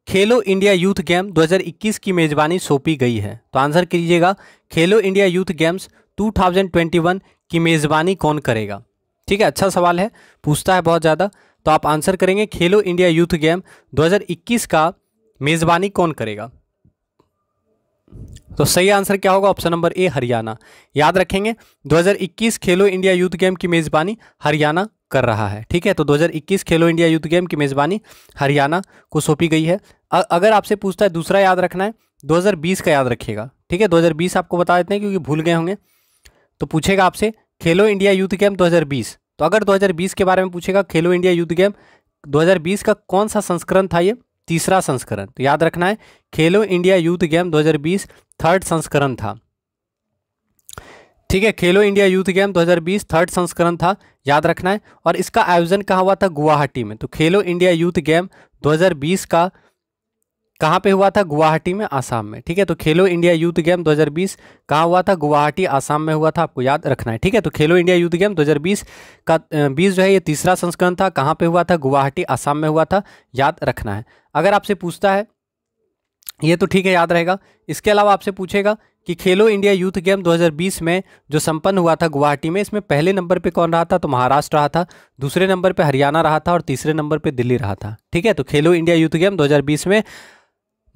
खेलो इंडिया यूथ गेम 2021 की मेज़बानी सौंपी गई है तो आंसर कीजिएगा खेलो इंडिया यूथ गेम्स 2021 की मेज़बानी कौन करेगा ठीक है अच्छा सवाल है पूछता है बहुत ज़्यादा तो आप आंसर करेंगे खेलो इंडिया यूथ गेम 2021 का मेज़बानी कौन करेगा तो सही आंसर क्या होगा ऑप्शन नंबर ए हरियाणा याद रखेंगे 2021 खेलो इंडिया यूथ गेम की मेज़बानी हरियाणा कर रहा है ठीक है तो 2021 खेलो इंडिया यूथ गेम की मेज़बानी हरियाणा को सौंपी गई है अगर आपसे पूछता है दूसरा याद रखना है 2020 का याद रखिएगा ठीक है 2020 आपको बता देते हैं क्योंकि भूल गए होंगे तो पूछेगा आपसे खेलो इंडिया यूथ गेम 2020 तो अगर 2020 के बारे में पूछेगा खेलो इंडिया यूथ गेम 2020 का कौन सा संस्करण था ये तीसरा संस्करण तो याद रखना है खेलो इंडिया यूथ गेम दो थर्ड संस्करण था ठीक है Khelo India youth game 2020 third संस्करण था याद रखना है और इसका आयोजन कहाँ हुआ था गुवाहाटी में तो खेलो इंडिया यूथ गेम 2020 का कहाँ पे हुआ था गुवाहाटी में आसाम में ठीक है तो खेलो इंडिया यूथ गेम 2020 कहाँ हुआ था गुवाहाटी आसाम में हुआ था आपको याद रखना है ठीक है तो खेलो इंडिया यूथ गेम 2020 का 20 जो है ये तीसरा संस्करण था कहाँ पे हुआ था गुवाहाटी आसाम में हुआ था याद रखना है अगर आपसे पूछता है ये तो ठीक है याद रहेगा इसके अलावा आपसे पूछेगा कि खेलो इंडिया यूथ गेम 2020 में जो संपन्न हुआ था गुवाहाटी में इसमें पहले नंबर पे कौन रहा था तो महाराष्ट्र रहा था दूसरे नंबर पे हरियाणा रहा था और तीसरे नंबर पे दिल्ली रहा था ठीक है तो खेलो इंडिया यूथ गेम 2020 में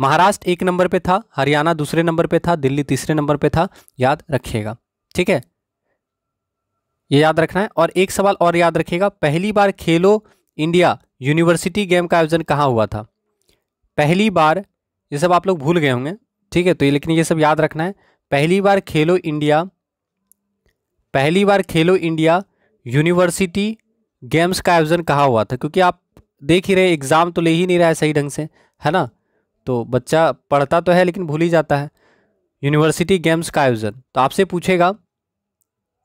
महाराष्ट्र एक नंबर पे था हरियाणा दूसरे नंबर पर था दिल्ली तीसरे नंबर पर था याद रखिएगा ठीक है ये याद रखना है और एक सवाल और याद रखिएगा पहली बार खेलो इंडिया यूनिवर्सिटी गेम का आयोजन कहाँ हुआ था पहली बार ये सब आप लोग भूल गए होंगे ठीक है तो ये लेकिन ये सब याद रखना है पहली बार खेलो इंडिया पहली बार खेलो इंडिया यूनिवर्सिटी गेम्स का आयोजन कहा हुआ था क्योंकि आप देख ही रहे एग्ज़ाम तो ले ही नहीं रहा है सही ढंग से है ना तो बच्चा पढ़ता तो है लेकिन भूल ही जाता है यूनिवर्सिटी गेम्स का आयोजन तो आपसे पूछेगा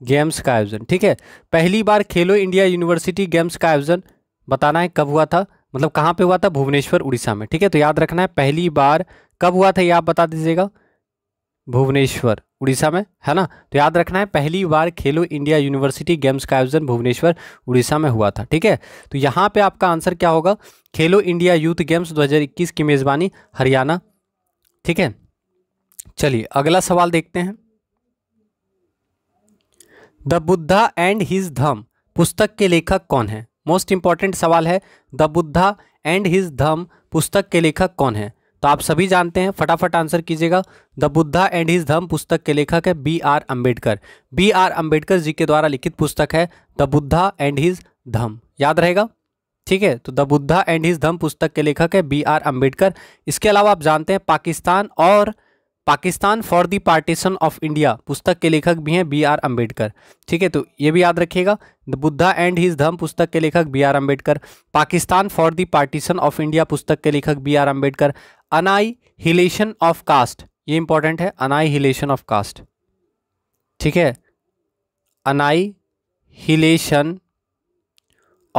गेम्स का आयोजन ठीक है पहली बार खेलो इंडिया यूनिवर्सिटी गेम्स का आयोजन बताना है कब हुआ था मतलब कहाँ पे हुआ था भुवनेश्वर उड़ीसा में ठीक है तो याद रखना है पहली बार कब हुआ था ये आप बता दीजिएगा भुवनेश्वर उड़ीसा में है ना तो याद रखना है पहली बार खेलो इंडिया यूनिवर्सिटी गेम्स का आयोजन भुवनेश्वर उड़ीसा में हुआ था ठीक है तो यहाँ पे आपका आंसर क्या होगा खेलो इंडिया यूथ गेम्स 2021 की मेज़बानी हरियाणा ठीक है चलिए अगला सवाल देखते हैं द बुद्धा एंड हिज धम पुस्तक के लेखक कौन है मोस्ट इंपॉर्टेंट सवाल है द बुद्धा एंड हिज धम पुस्तक के लेखक कौन है तो आप सभी जानते हैं फटाफट आंसर कीजिएगा द बुद्धा एंड हिज धम पुस्तक के लेखक है B R Ambedkar B R Ambedkar ji के द्वारा लिखित पुस्तक है द बुद्धा एंड हिज धम याद रहेगा ठीक है तो द बुद्धा एंड हिज धम पुस्तक के लेखक है बी आर अम्बेडकर इसके अलावा आप जानते हैं पाकिस्तान और Pakistan for the partition of India पुस्तक के लेखक भी हैं बी आर अम्बेडकर ठीक है तो ये भी याद रखिएगा द बुद्धा एंड हिज धम पुस्तक के लेखक B R Ambedkar Pakistan for the partition of India पुस्तक के लेखक B R Ambedkar annihilation of caste ये इंपॉर्टेंट है अनाइहिलेशन ऑफ कास्ट ठीक है अनाइहिलेशन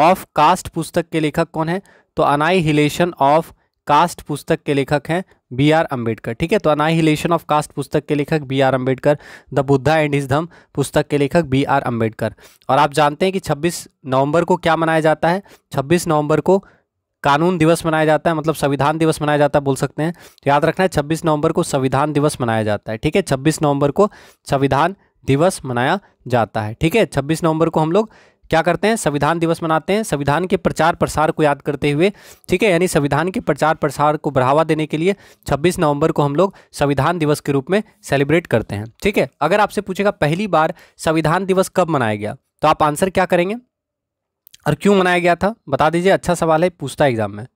ऑफ कास्ट पुस्तक के लेखक कौन है तो अनाइहिलेशन ऑफ कास्ट पुस्तक के लेखक हैं बी आर अम्बेडकर ठीक है तो अनाइहिलेशन ऑफ कास्ट पुस्तक के लेखक B R Ambedkar the Buddha and his Dhamma पुस्तक के लेखक बी आर अम्बेडकर और आप जानते हैं कि 26 नवंबर को क्या मनाया जाता है 26 नवंबर को कानून दिवस मनाया जाता है मतलब संविधान दिवस मनाया जाता है बोल सकते हैं तो याद रखना है छब्बीस नवंबर को संविधान दिवस मनाया जाता है ठीक है छब्बीस नवंबर को संविधान दिवस मनाया जाता है ठीक है छब्बीस नवंबर को हम लोग क्या करते हैं संविधान दिवस मनाते हैं संविधान के प्रचार प्रसार को याद करते हुए ठीक है यानी संविधान के प्रचार प्रसार को बढ़ावा देने के लिए 26 नवंबर को हम लोग संविधान दिवस के रूप में सेलिब्रेट करते हैं ठीक है अगर आपसे पूछेगा पहली बार संविधान दिवस कब मनाया गया तो आप आंसर क्या करेंगे और क्यों मनाया गया था बता दीजिए अच्छा सवाल है पूछता एग्जाम में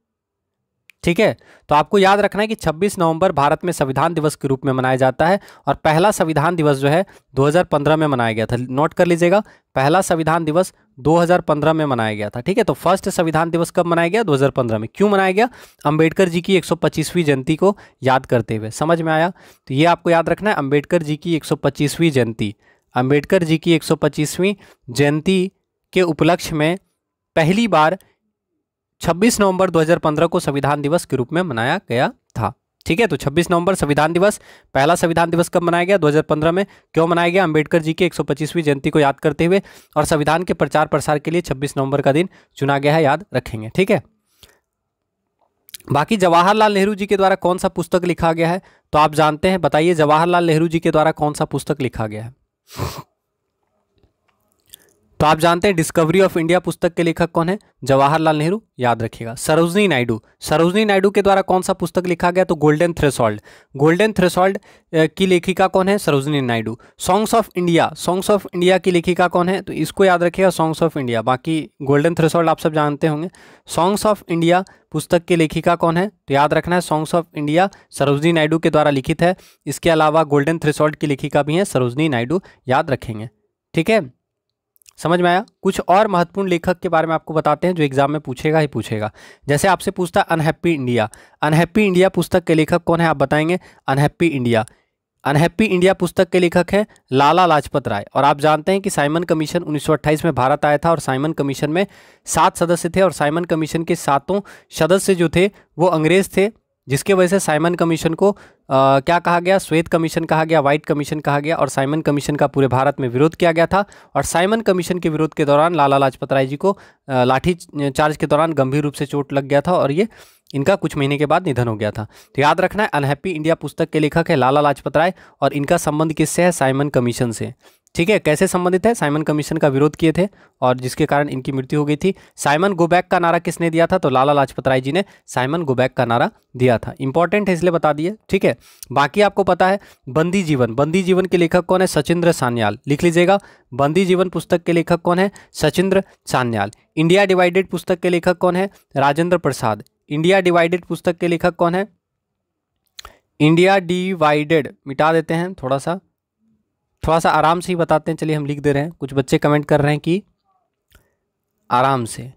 ठीक है तो आपको याद रखना है कि 26 नवंबर भारत में संविधान दिवस के रूप में मनाया जाता है और पहला संविधान दिवस जो है 2015 में मनाया गया था नोट कर लीजिएगा पहला संविधान दिवस 2015 में मनाया गया था ठीक है तो फर्स्ट संविधान दिवस कब मनाया गया 2015 में क्यों मनाया गया अंबेडकर जी की 125वीं जयंती को याद करते हुए समझ में आया तो ये आपको याद रखना है अम्बेडकर जी की एक जयंती अम्बेडकर जी की एक जयंती के उपलक्ष्य में पहली बार 26 नवंबर 2015 को संविधान दिवस के रूप में मनाया गया था ठीक है तो 26 नवंबर संविधान दिवस पहला संविधान दिवस कब मनाया गया 2015 में क्यों मनाया गया अंबेडकर जी के 125वीं जयंती को याद करते हुए और संविधान के प्रचार प्रसार के लिए 26 नवंबर का दिन चुना गया है याद रखेंगे ठीक है बाकी जवाहरलाल नेहरू जी के द्वारा कौन सा पुस्तक लिखा गया है तो आप जानते हैं बताइए जवाहरलाल नेहरू जी के द्वारा कौन सा पुस्तक लिखा गया है तो आप जानते हैं डिस्कवरी ऑफ इंडिया पुस्तक के लेखक कौन है जवाहरलाल नेहरू याद रखिएगा सरोजनी नायडू सरोजनी नायडू के द्वारा कौन सा पुस्तक लिखा गया तो गोल्डन थ्रेसोल्ड गोल्डन थ्रेसोल्ड की लेखिका कौन है Sarojini Naidu songs of India songs of India की लेखिका कौन है तो इसको याद रखिएगा सॉन्ग्स ऑफ इंडिया बाकी गोल्डन थ्रेसोल्ड आप सब जानते होंगे सॉन्ग्स ऑफ इंडिया पुस्तक की लेखिका कौन है तो याद रखना है songs of India Sarojini Naidu के द्वारा लिखित है इसके अलावा गोल्डन थ्रेसोल्ड की लेखिका भी है सरोजनी नायडू याद रखेंगे ठीक है समझ में आया कुछ और महत्वपूर्ण लेखक के बारे में आपको बताते हैं जो एग्जाम में पूछेगा ही पूछेगा जैसे आपसे पूछता है अनहैप्पी इंडिया अनहैप्पी इंडिया पुस्तक के लेखक कौन है आप बताएंगे अनहैप्पी इंडिया अनहैप्पी इंडिया पुस्तक के लेखक हैं लाला लाजपत राय और आप जानते हैं कि साइमन कमीशन 1928 में भारत आया था और साइमन कमीशन में सात सदस्य थे और साइमन कमीशन के सातों सदस्य जो थे वो अंग्रेज़ थे जिसके वजह से साइमन कमीशन को आ, क्या कहा गया श्वेत कमीशन कहा गया व्हाइट कमीशन कहा गया और साइमन कमीशन का पूरे भारत में विरोध किया गया था और साइमन कमीशन के विरोध के दौरान लाला लाजपत राय जी को लाठी चार्ज के दौरान गंभीर रूप से चोट लग गया था और ये इनका कुछ महीने के बाद निधन हो गया था तो याद रखना है अनहैप्पी इंडिया पुस्तक के लेखक है लाला लाजपत राय और इनका संबंध किससे है साइमन कमीशन से ठीक है कैसे संबंधित है साइमन कमीशन का विरोध किए थे और जिसके कारण इनकी मृत्यु हो गई थी साइमन गोबैक का नारा किसने दिया था तो लाला लाजपत राय जी ने साइमन गोबैक का नारा दिया था इंपॉर्टेंट है इसलिए बता दिए ठीक है बाकी आपको पता है बंदी जीवन बंदी जीवन के लेखक कौन है सचिंद्र सान्याल लिख लीजिएगा बंदी जीवन पुस्तक के लेखक कौन है सचिंद्र सान्याल इंडिया डिवाइडेड पुस्तक के लेखक कौन है राजेंद्र प्रसाद इंडिया डिवाइडेड पुस्तक के लेखक कौन है इंडिया डिवाइडेड मिटा देते हैं थोड़ा सा थोड़ा सा आराम से ही बताते हैं चलिए हम लिख दे रहे हैं कुछ बच्चे कमेंट कर रहे हैं कि आराम से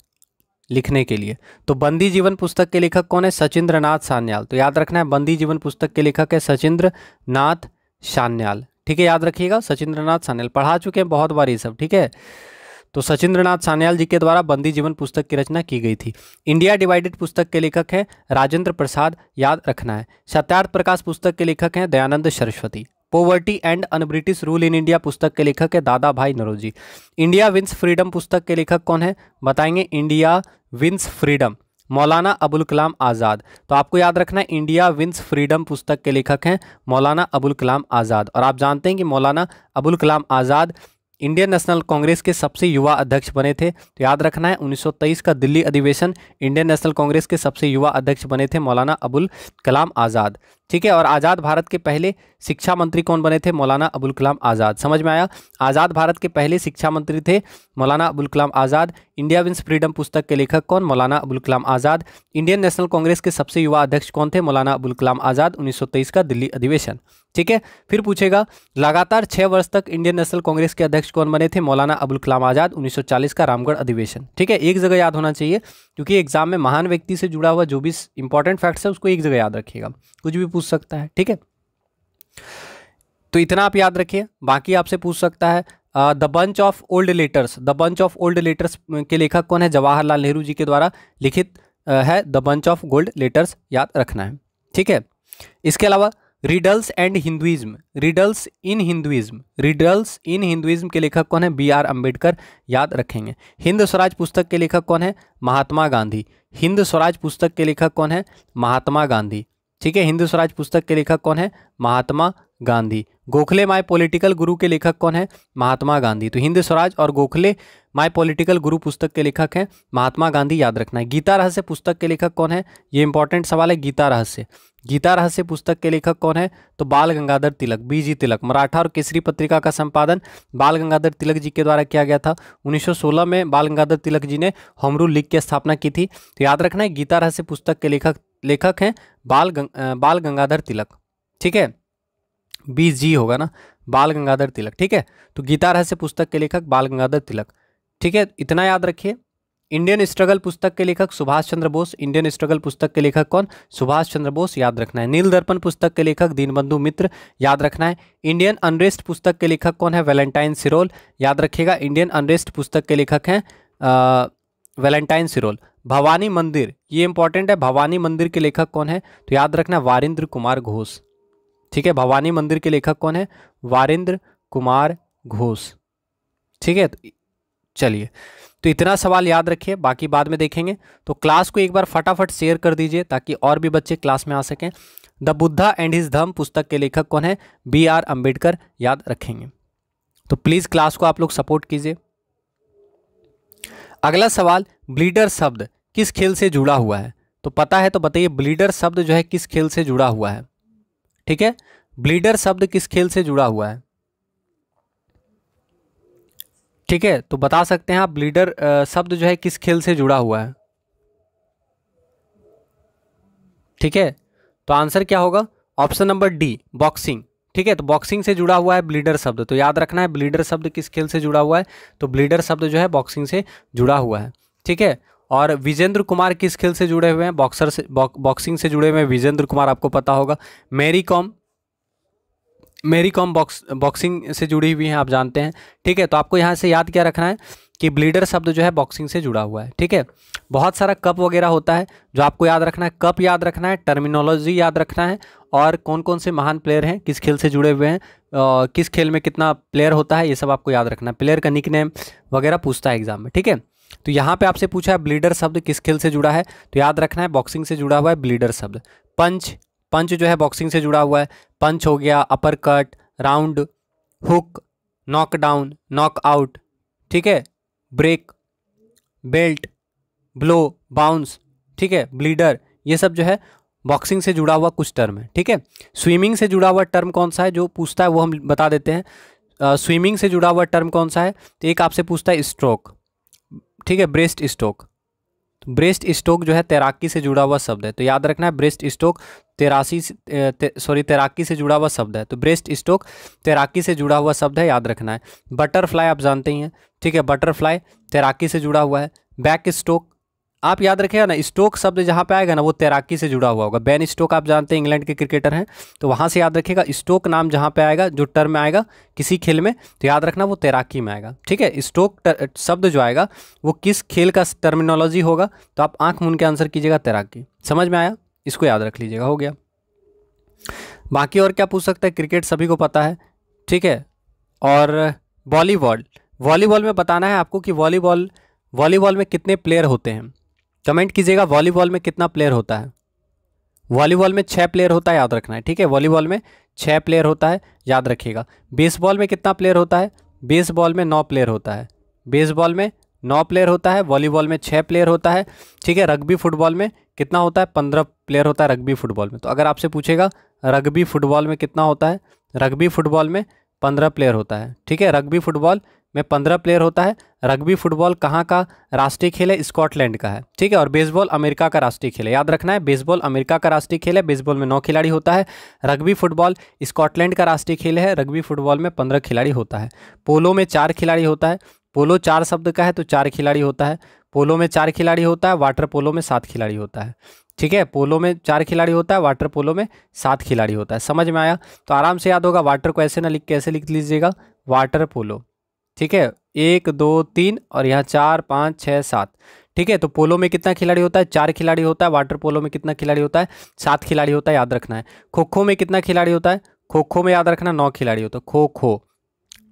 लिखने के लिए तो बंदी जीवन पुस्तक के लेखक कौन है सचिंद्र नाथ सान्याल तो याद रखना है बंदी जीवन पुस्तक के लेखक है सचिंद्र नाथ सान्याल ठीक है याद रखिएगा सचिंद्र नाथ सान्याल पढ़ा चुके हैं बहुत बार ये सब ठीक है तो सचिंद्रनाथ सान्याल जी के द्वारा बंदी जीवन पुस्तक की रचना की गई थी इंडिया डिवाइडेड पुस्तक के लेखक हैं राजेंद्र प्रसाद याद रखना है सत्यार्थ प्रकाश पुस्तक के लेखक हैं Dayanand Saraswati poverty and un British rule in India पुस्तक के लेखक है दादा Bhai Naoroji India wins freedom पुस्तक के लेखक कौन है बताएंगे इंडिया विंस फ्रीडम मौलाना अबुल कलाम आज़ाद तो आपको याद रखना है इंडिया विंस फ्रीडम पुस्तक के लेखक हैं मौलाना अबुल कलाम आज़ाद और आप जानते हैं कि Maulana Abul Kalam Azad Indian National Congress के सबसे युवा अध्यक्ष बने थे तो याद रखना है 1923 का दिल्ली अधिवेशन इंडियन नेशनल कांग्रेस के सबसे युवा अध्यक्ष बने थे मौलाना अबुल कलाम आज़ाद ठीक है और आज़ाद भारत के पहले शिक्षा मंत्री कौन बने थे मौलाना अबुल कलाम आज़ाद समझ में आया आज़ाद भारत के पहले शिक्षा मंत्री थे Maulana Abul Kalam Azad India wins freedom पुस्तक के लेखक कौन Maulana Abul Kalam Azad Indian National Congress के सबसे युवा अध्यक्ष कौन थे मौलाना अबुल कलाम आज़ाद उन्नीस का दिल्ली अधिवेशन ठीक है फिर पूछेगा लगातार छः वर्ष तक इंडियन नेशनल कांग्रेस के अध्यक्ष कौन बने थे मौलाना अबुल कलाम आज़ाद उन्नीस का रामगढ़ अधिवेशन ठीक है एक जगह याद होना चाहिए क्योंकि एग्जाम में महान व्यक्ति से जुड़ा हुआ जो भी इंपॉर्टेंट फैक्ट्स है उसको एक जगह याद रखिएगा कुछ भी पूछ सकता है ठीक है तो इतना आप याद रखिए बाकी आपसे पूछ सकता है the bunch of old letters the bunch of old letters के लेखक कौन है जवाहरलाल नेहरू जी के द्वारा लिखित है the bunch of gold letters याद रखना है ठीक है इसके अलावा riddles and Hinduism riddles in Hinduism riddles in Hinduism के लेखक कौन है बी आर अम्बेडकर याद रखेंगे हिंद स्वराज पुस्तक के लेखक कौन है महात्मा गांधी हिंद स्वराज पुस्तक के लेखक कौन है महात्मा गांधी ठीक है हिंदू स्वराज पुस्तक के लेखक कौन है महात्मा गांधी गोखले माय पॉलिटिकल गुरु के लेखक कौन है महात्मा गांधी तो हिंदू स्वराज और गोखले माय पॉलिटिकल गुरु पुस्तक के लेखक हैं महात्मा गांधी याद रखना है गीता रहस्य पुस्तक के लेखक कौन है ये इंपॉर्टेंट सवाल है गीता रहस्य गीता रहस्य पुस्तक के लेखक कौन है तो बाल गंगाधर तिलक बीजी तिलक मराठा और केसरी पत्रिका का संपादन बाल गंगाधर तिलक जी के द्वारा किया गया था 1916 में बाल गंगाधर तिलक जी ने होमरू लीग की स्थापना की थी तो याद रखना है गीता रहस्य पुस्तक के लेखक लेखक हैं बाल गंग बाल गंगाधर तिलक ठीक है बी जी होगा ना बाल गंगाधर तिलक ठीक है तो गीता रहस्य पुस्तक के लेखक बाल गंगाधर तिलक ठीक है इतना याद रखिए इंडियन स्ट्रगल पुस्तक के लेखक सुभाष चंद्र बोस इंडियन स्ट्रगल पुस्तक के लेखक कौन सुभाष चंद्र बोस याद रखना है नील दर्पण पुस्तक के लेखक दीनबंधु मित्र याद रखना है इंडियन अनरेस्ट पुस्तक के लेखक कौन है वैलेंटाइन सिरोल याद रखिएगा इंडियन अनरेस्ट पुस्तक के लेखक हैं वैलेंटाइन सिरोल भवानी मंदिर ये इंपॉर्टेंट है भवानी मंदिर के लेखक कौन है तो याद रखना वारिंद्र कुमार घोष ठीक है भवानी मंदिर के लेखक कौन है वारिंद्र कुमार घोष ठीक है तो चलिए तो इतना सवाल याद रखिए बाकी बाद में देखेंगे तो क्लास को एक बार फटाफट शेयर कर दीजिए ताकि और भी बच्चे क्लास में आ सकें द बुद्धा एंड हिज धम पुस्तक के लेखक कौन है बी आर अम्बेडकर याद रखेंगे तो प्लीज़ क्लास को आप लोग सपोर्ट कीजिए अगला सवाल ब्लीडर शब्द किस खेल से जुड़ा हुआ है तो पता है तो बताइए ब्लीडर शब्द जो है किस खेल से जुड़ा हुआ है ठीक है ब्लीडर शब्द किस खेल से जुड़ा हुआ है ठीक है तो बता सकते हैं आप लीडर शब्द जो है किस खेल से जुड़ा हुआ है ठीक है तो आंसर क्या होगा ऑप्शन नंबर डी बॉक्सिंग ठीक है तो बॉक्सिंग से जुड़ा हुआ है ब्लीडर शब्द तो याद रखना है ब्लीडर शब्द किस खेल से जुड़ा हुआ है तो ब्लीडर शब्द जो है बॉक्सिंग से जुड़ा हुआ है ठीक है और विजेंद्र कुमार किस खेल से जुड़े हुए हैं बॉक्सर से बॉक्सिंग से जुड़े हुए हैं विजेंद्र कुमार आपको पता होगा मेरी कॉम मेरी कॉम बॉक्स बॉक्सिंग से जुड़ी हुई हैं आप जानते हैं ठीक है तो आपको यहाँ से याद क्या रखना है कि ब्लीडर शब्द जो है बॉक्सिंग से जुड़ा हुआ है ठीक है बहुत सारा कप वगैरह होता है जो आपको याद रखना है कप याद रखना है टर्मिनोलॉजी याद रखना है और कौन कौन से महान प्लेयर हैं किस खेल से जुड़े हुए हैं किस खेल में कितना प्लेयर होता है ये सब आपको याद रखना है प्लेयर का निक नेम वगैरह पूछता है एग्जाम में ठीक है तो यहाँ पर आपसे पूछा है ब्लीडर शब्द किस खेल से जुड़ा है तो याद रखना है बॉक्सिंग से जुड़ा हुआ है ब्लीडर शब्द पंच पंच जो है बॉक्सिंग से जुड़ा हुआ है पंच हो गया uppercut round hook knockdown knockout ठीक है ब्रेक बेल्ट ब्लो बाउंस ठीक है ब्लीडर ये सब जो है बॉक्सिंग से जुड़ा हुआ कुछ टर्म है ठीक है स्विमिंग से जुड़ा हुआ टर्म कौन सा है जो पूछता है वो हम बता देते हैं स्विमिंग से जुड़ा हुआ टर्म कौन सा है तो एक आपसे पूछता है स्ट्रोक ठीक है ब्रेस्ट स्ट्रोक तो ब्रेस्ट स्ट्रोक जो है तैराकी से जुड़ा हुआ शब्द है तो याद रखना है ब्रेस्ट स्ट्रोक तेरासी ते, सॉरी तैराकी से जुड़ा हुआ शब्द है तो ब्रेस्ट स्ट्रोक तैराकी से जुड़ा हुआ शब्द है याद रखना है बटरफ्लाई आप जानते ही हैं ठीक है बटरफ्लाई तैराकी से जुड़ा हुआ है बैक स्ट्रोक आप याद रखिएगा ना स्टोक शब्द जहाँ पे आएगा ना वो तैराकी से जुड़ा हुआ होगा बैन स्टोक आप जानते हैं इंग्लैंड के क्रिकेटर हैं तो वहाँ से याद रखिएगा स्टोक नाम जहाँ पे आएगा जो टर्म में आएगा किसी खेल में तो याद रखना वो तैराकी में आएगा ठीक है स्टोक शब्द जो आएगा वो किस खेल का टर्मिनोलॉजी होगा तो आप आँख मुन के आंसर कीजिएगा तैराकी समझ में आया इसको याद रख लीजिएगा हो गया बाकी और क्या पूछ सकता है क्रिकेट सभी को पता है ठीक है और वॉलीबॉल वॉलीबॉल में बताना है आपको कि वॉलीबॉल वॉलीबॉल में कितने प्लेयर होते हैं कमेंट कीजिएगा वॉलीबॉल में कितना प्लेयर होता है वॉलीबॉल में छः प्लेयर होता है याद रखना है ठीक है वॉलीबॉल में छः प्लेयर होता है याद रखिएगा बेसबॉल में कितना प्लेयर होता है बेसबॉल में नौ प्लेयर होता है बेसबॉल में नौ प्लेयर होता है वॉलीबॉल में छः प्लेयर होता है ठीक है रग्बी फुटबॉल में कितना होता है पंद्रह प्लेयर होता है रग्बी फुटबॉल में तो अगर आपसे पूछेगा रग्बी फुटबॉल में कितना होता है रग्बी फुटबॉल में पंद्रह प्लेयर होता है ठीक है रग्बी फुटबॉल में पंद्रह प्लेयर होता है रग्बी फुटबॉल कहाँ का राष्ट्रीय खेल है स्कॉटलैंड का है ठीक है और बेसबॉल अमेरिका का राष्ट्रीय खेल है याद रखना है बेसबॉल अमेरिका का राष्ट्रीय खेल है बेसबॉल में नौ खिलाड़ी होता है रग्बी फुटबॉल स्कॉटलैंड का राष्ट्रीय खेल है रग्बी फुटबॉल में पंद्रह खिलाड़ी होता है पोलो में चार खिलाड़ी होता है पोलो चार शब्द का है तो चार खिलाड़ी होता है पोलो में चार खिलाड़ी होता है वाटर पोलो में सात खिलाड़ी होता है ठीक है पोलो में चार खिलाड़ी होता है वाटर पोलो में सात खिलाड़ी होता है समझ में आया तो आराम से याद होगा वाटर को ऐसे ना लिख के ऐसे लिख लीजिएगा वाटर पोलो ठीक है एक दो तीन और यहाँ चार पाँच छः सात ठीक है तो पोलो में कितना खिलाड़ी होता है चार खिलाड़ी होता है वाटर पोलो में कितना खिलाड़ी होता है सात खिलाड़ी होता है याद रखना है खो खो में कितना खिलाड़ी होता है खो खो में याद रखना नौ खिलाड़ी होता है खो खो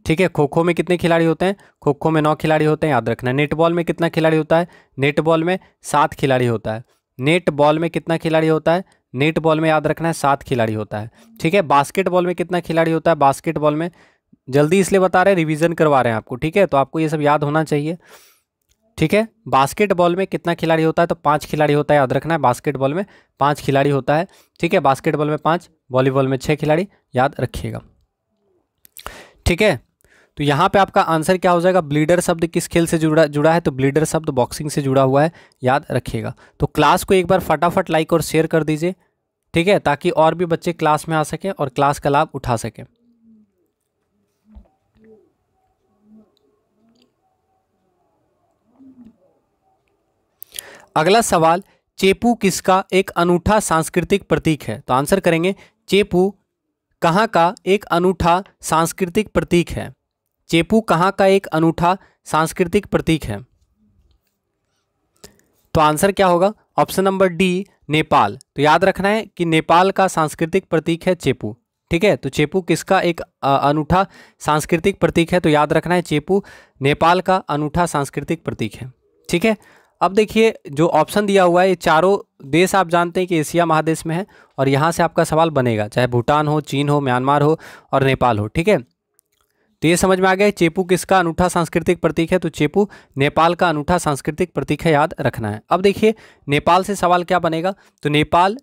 ठीक है खो खो में कितने खिलाड़ी होते हैं खो खो में नौ खिलाड़ी होते हैं याद रखना है नेटबॉल में कितना खिलाड़ी होता है नेटबॉल में सात खिलाड़ी होता है नेट बॉल में कितना खिलाड़ी होता है नेट बॉल में याद रखना है सात खिलाड़ी होता है ठीक है बास्केटबॉल में कितना खिलाड़ी होता है बास्केटबॉल में जल्दी इसलिए बता रहे हैं रिविज़न करवा रहे हैं आपको ठीक है तो आपको ये सब याद होना चाहिए ठीक है बास्केटबॉल में कितना खिलाड़ी होता है तो पांच खिलाड़ी होता है याद रखना है बास्केटबॉल में पांच खिलाड़ी होता है ठीक है बास्केटबॉल में पांच वॉलीबॉल में छः खिलाड़ी याद रखिएगा ठीक है तो यहाँ पे आपका आंसर क्या हो जाएगा ब्लीडर शब्द किस खेल से जुड़ा जुड़ा है तो ब्लीडर शब्द बॉक्सिंग से जुड़ा हुआ है याद रखिएगा तो क्लास को एक बार फटाफट लाइक और शेयर कर दीजिए ठीक है ताकि और भी बच्चे क्लास में आ सकें और क्लास का लाभ उठा सकें अगला सवाल चेपू किसका एक अनूठा सांस्कृतिक प्रतीक है तो आंसर करेंगे चेपू कहाँ का एक अनूठा सांस्कृतिक प्रतीक है चेपू कहाँ का एक अनूठा सांस्कृतिक प्रतीक है तो आंसर क्या होगा ऑप्शन नंबर डी नेपाल तो याद रखना है कि नेपाल का सांस्कृतिक प्रतीक है चेपू ठीक है तो चेपू किसका एक अनूठा सांस्कृतिक प्रतीक है तो याद रखना है चेपू नेपाल का अनूठा सांस्कृतिक प्रतीक है ठीक है अब देखिए जो ऑप्शन दिया हुआ है ये चारों देश आप जानते हैं कि एशिया महादेश में है और यहाँ से आपका सवाल बनेगा चाहे भूटान हो चीन हो म्यांमार हो और नेपाल हो ठीक है तो ये समझ में आ गया चेपू किसका अनूठा सांस्कृतिक प्रतीक है तो चेपू नेपाल का अनूठा सांस्कृतिक प्रतीक है याद रखना है अब देखिए नेपाल से सवाल क्या बनेगा तो नेपाल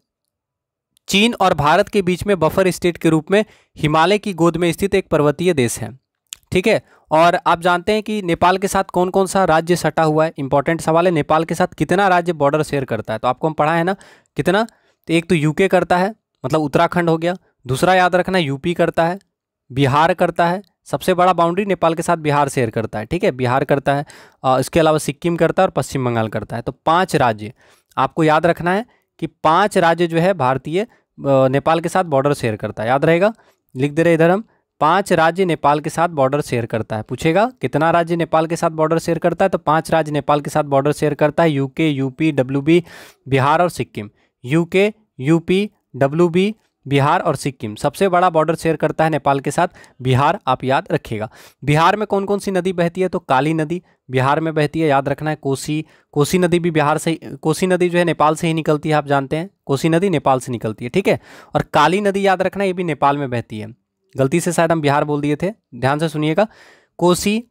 चीन और भारत के बीच में बफर स्टेट के रूप में हिमालय की गोद में स्थित एक पर्वतीय देश है ठीक है और आप जानते हैं कि नेपाल के साथ कौन कौन सा राज्य सटा हुआ है इंपॉर्टेंट सवाल है नेपाल के साथ कितना राज्य बॉर्डर शेयर करता है तो आपको हम पढ़ा है ना कितना तो एक तो यूके करता है मतलब उत्तराखंड हो गया दूसरा याद रखना यूपी करता है बिहार करता है सबसे बड़ा बाउंड्री नेपाल के साथ बिहार शेयर करता है ठीक है बिहार करता है इसके अलावा सिक्किम करता है और पश्चिम बंगाल करता है तो पाँच राज्य आपको याद रखना है कि पाँच राज्य जो है भारतीय नेपाल के साथ बॉर्डर शेयर करता है याद रहेगा लिख दे रहे इधर हम पांच राज्य नेपाल के साथ बॉर्डर शेयर करता है पूछेगा कितना राज्य नेपाल के साथ बॉर्डर शेयर करता है तो पांच राज्य नेपाल के साथ बॉर्डर शेयर करता है यूके यूपी डब्ल्यू बिहार और Sikkim UK UP W Bihar और सिक्किम सबसे बड़ा बॉर्डर शेयर करता है नेपाल के साथ बिहार आप याद रखिएगा बिहार में कौन कौन सी नदी बहती है तो काली नदी बिहार में बहती है याद रखना है कोसी कोसी नदी भी बिहार से कोसी नदी जो है नेपाल से ही निकलती है आप जानते हैं कोसी नदी नेपाल से निकलती है ठीक है और काली नदी याद रखना ये भी नेपाल में बहती है गलती से शायद हम बिहार बोल दिए थे ध्यान से सुनिएगा कोसी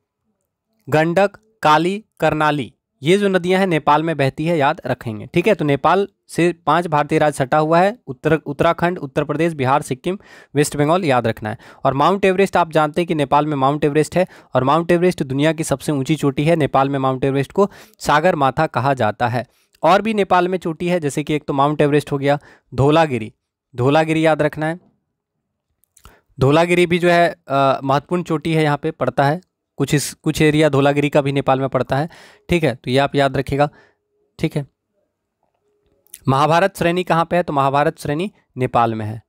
गंडक काली करनाली ये जो नदियां हैं नेपाल में बहती है याद रखेंगे ठीक है तो नेपाल से पांच भारतीय राज्य सटा हुआ है उत्तर उत्तराखंड उत्तर प्रदेश बिहार सिक्किम वेस्ट बंगाल याद रखना है और माउंट एवरेस्ट आप जानते हैं कि नेपाल में माउंट एवरेस्ट है और माउंट एवरेस्ट दुनिया की सबसे ऊंची चोटी है नेपाल में माउंट एवरेस्ट को सागर माथा कहा जाता है और भी नेपाल में चोटी है जैसे कि एक तो माउंट एवरेस्ट हो गया धोलागिरी धोलागिरी याद रखना है धोलागिरी भी जो है महत्वपूर्ण चोटी है यहाँ पे पड़ता है कुछ इस कुछ एरिया धोलागिरी का भी नेपाल में पड़ता है ठीक है तो ये आप याद रखिएगा ठीक है महाभारत श्रेणी कहाँ पे है तो महाभारत श्रेणी नेपाल में है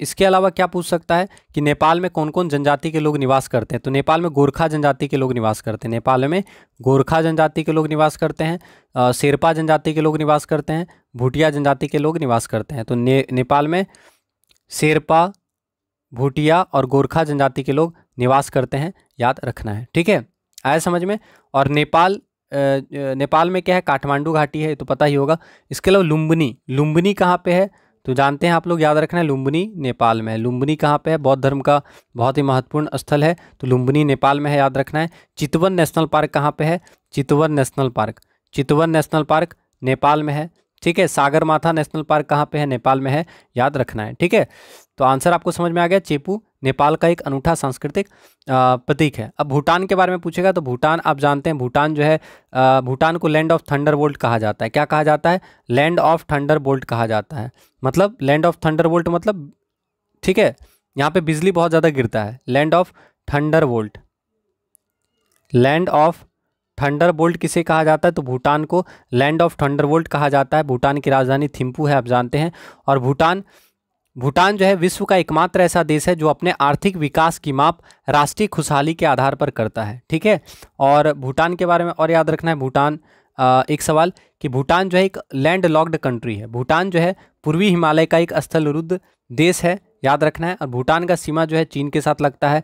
इसके अलावा क्या पूछ सकता है कि नेपाल में कौन कौन जनजाति के लोग निवास करते हैं तो नेपाल में गोरखा जनजाति के लोग निवास करते हैं नेपाल में गोरखा जनजाति के लोग निवास करते हैं शेरपा जनजाति के लोग निवास करते हैं भूटिया जनजाति के लोग निवास करते हैं तो ने, नेपाल में शेरपा भूटिया और गोरखा जनजाति के लोग निवास करते हैं याद रखना है ठीक है आया समझ में और नेपाल नेपाल में क्या है काठमांडू घाटी है तो पता ही होगा इसके अलावा लुम्बनी लुम्बनी कहाँ पे है तो जानते हैं आप लोग याद रखना है लुम्बनी नेपाल में है लुम्बनी कहाँ पे है बौद्ध धर्म का बहुत ही महत्वपूर्ण स्थल है तो लुम्बनी नेपाल में है याद रखना है चितवन नेशनल पार्क कहाँ पे है Chitwan national park Chitwan national park Nepal में है ठीक है सागरमाथा नेशनल पार्क कहाँ पर है नेपाल में है याद रखना है ठीक है तो आंसर आपको समझ में आ गया चेपू नेपाल का एक अनूठा सांस्कृतिक प्रतीक है अब भूटान के बारे में पूछेगा तो भूटान आप जानते हैं भूटान जो है भूटान को लैंड ऑफ थंडर बोल्ट कहा जाता है क्या कहा जाता है लैंड ऑफ थंडर वोल्ट कहा जाता है मतलब लैंड ऑफ थंडर बोल्ट मतलब ठीक है यहाँ पे बिजली बहुत ज़्यादा गिरता है land of thunderbolt land of bolt किसे कहा जाता है तो भूटान को लैंड ऑफ थंडरबोल्ट कहा जाता है भूटान की राजधानी थिम्पू है आप जानते हैं और भूटान भूटान जो है विश्व का एकमात्र ऐसा देश है जो अपने आर्थिक विकास की माप राष्ट्रीय खुशहाली के आधार पर करता है ठीक है और भूटान के बारे में और याद रखना है भूटान एक सवाल कि भूटान जो है एक लैंड लॉक्ड कंट्री है भूटान जो है पूर्वी हिमालय का एक स्थल रुद्ध देश है याद रखना है और भूटान का सीमा जो है चीन के साथ लगता है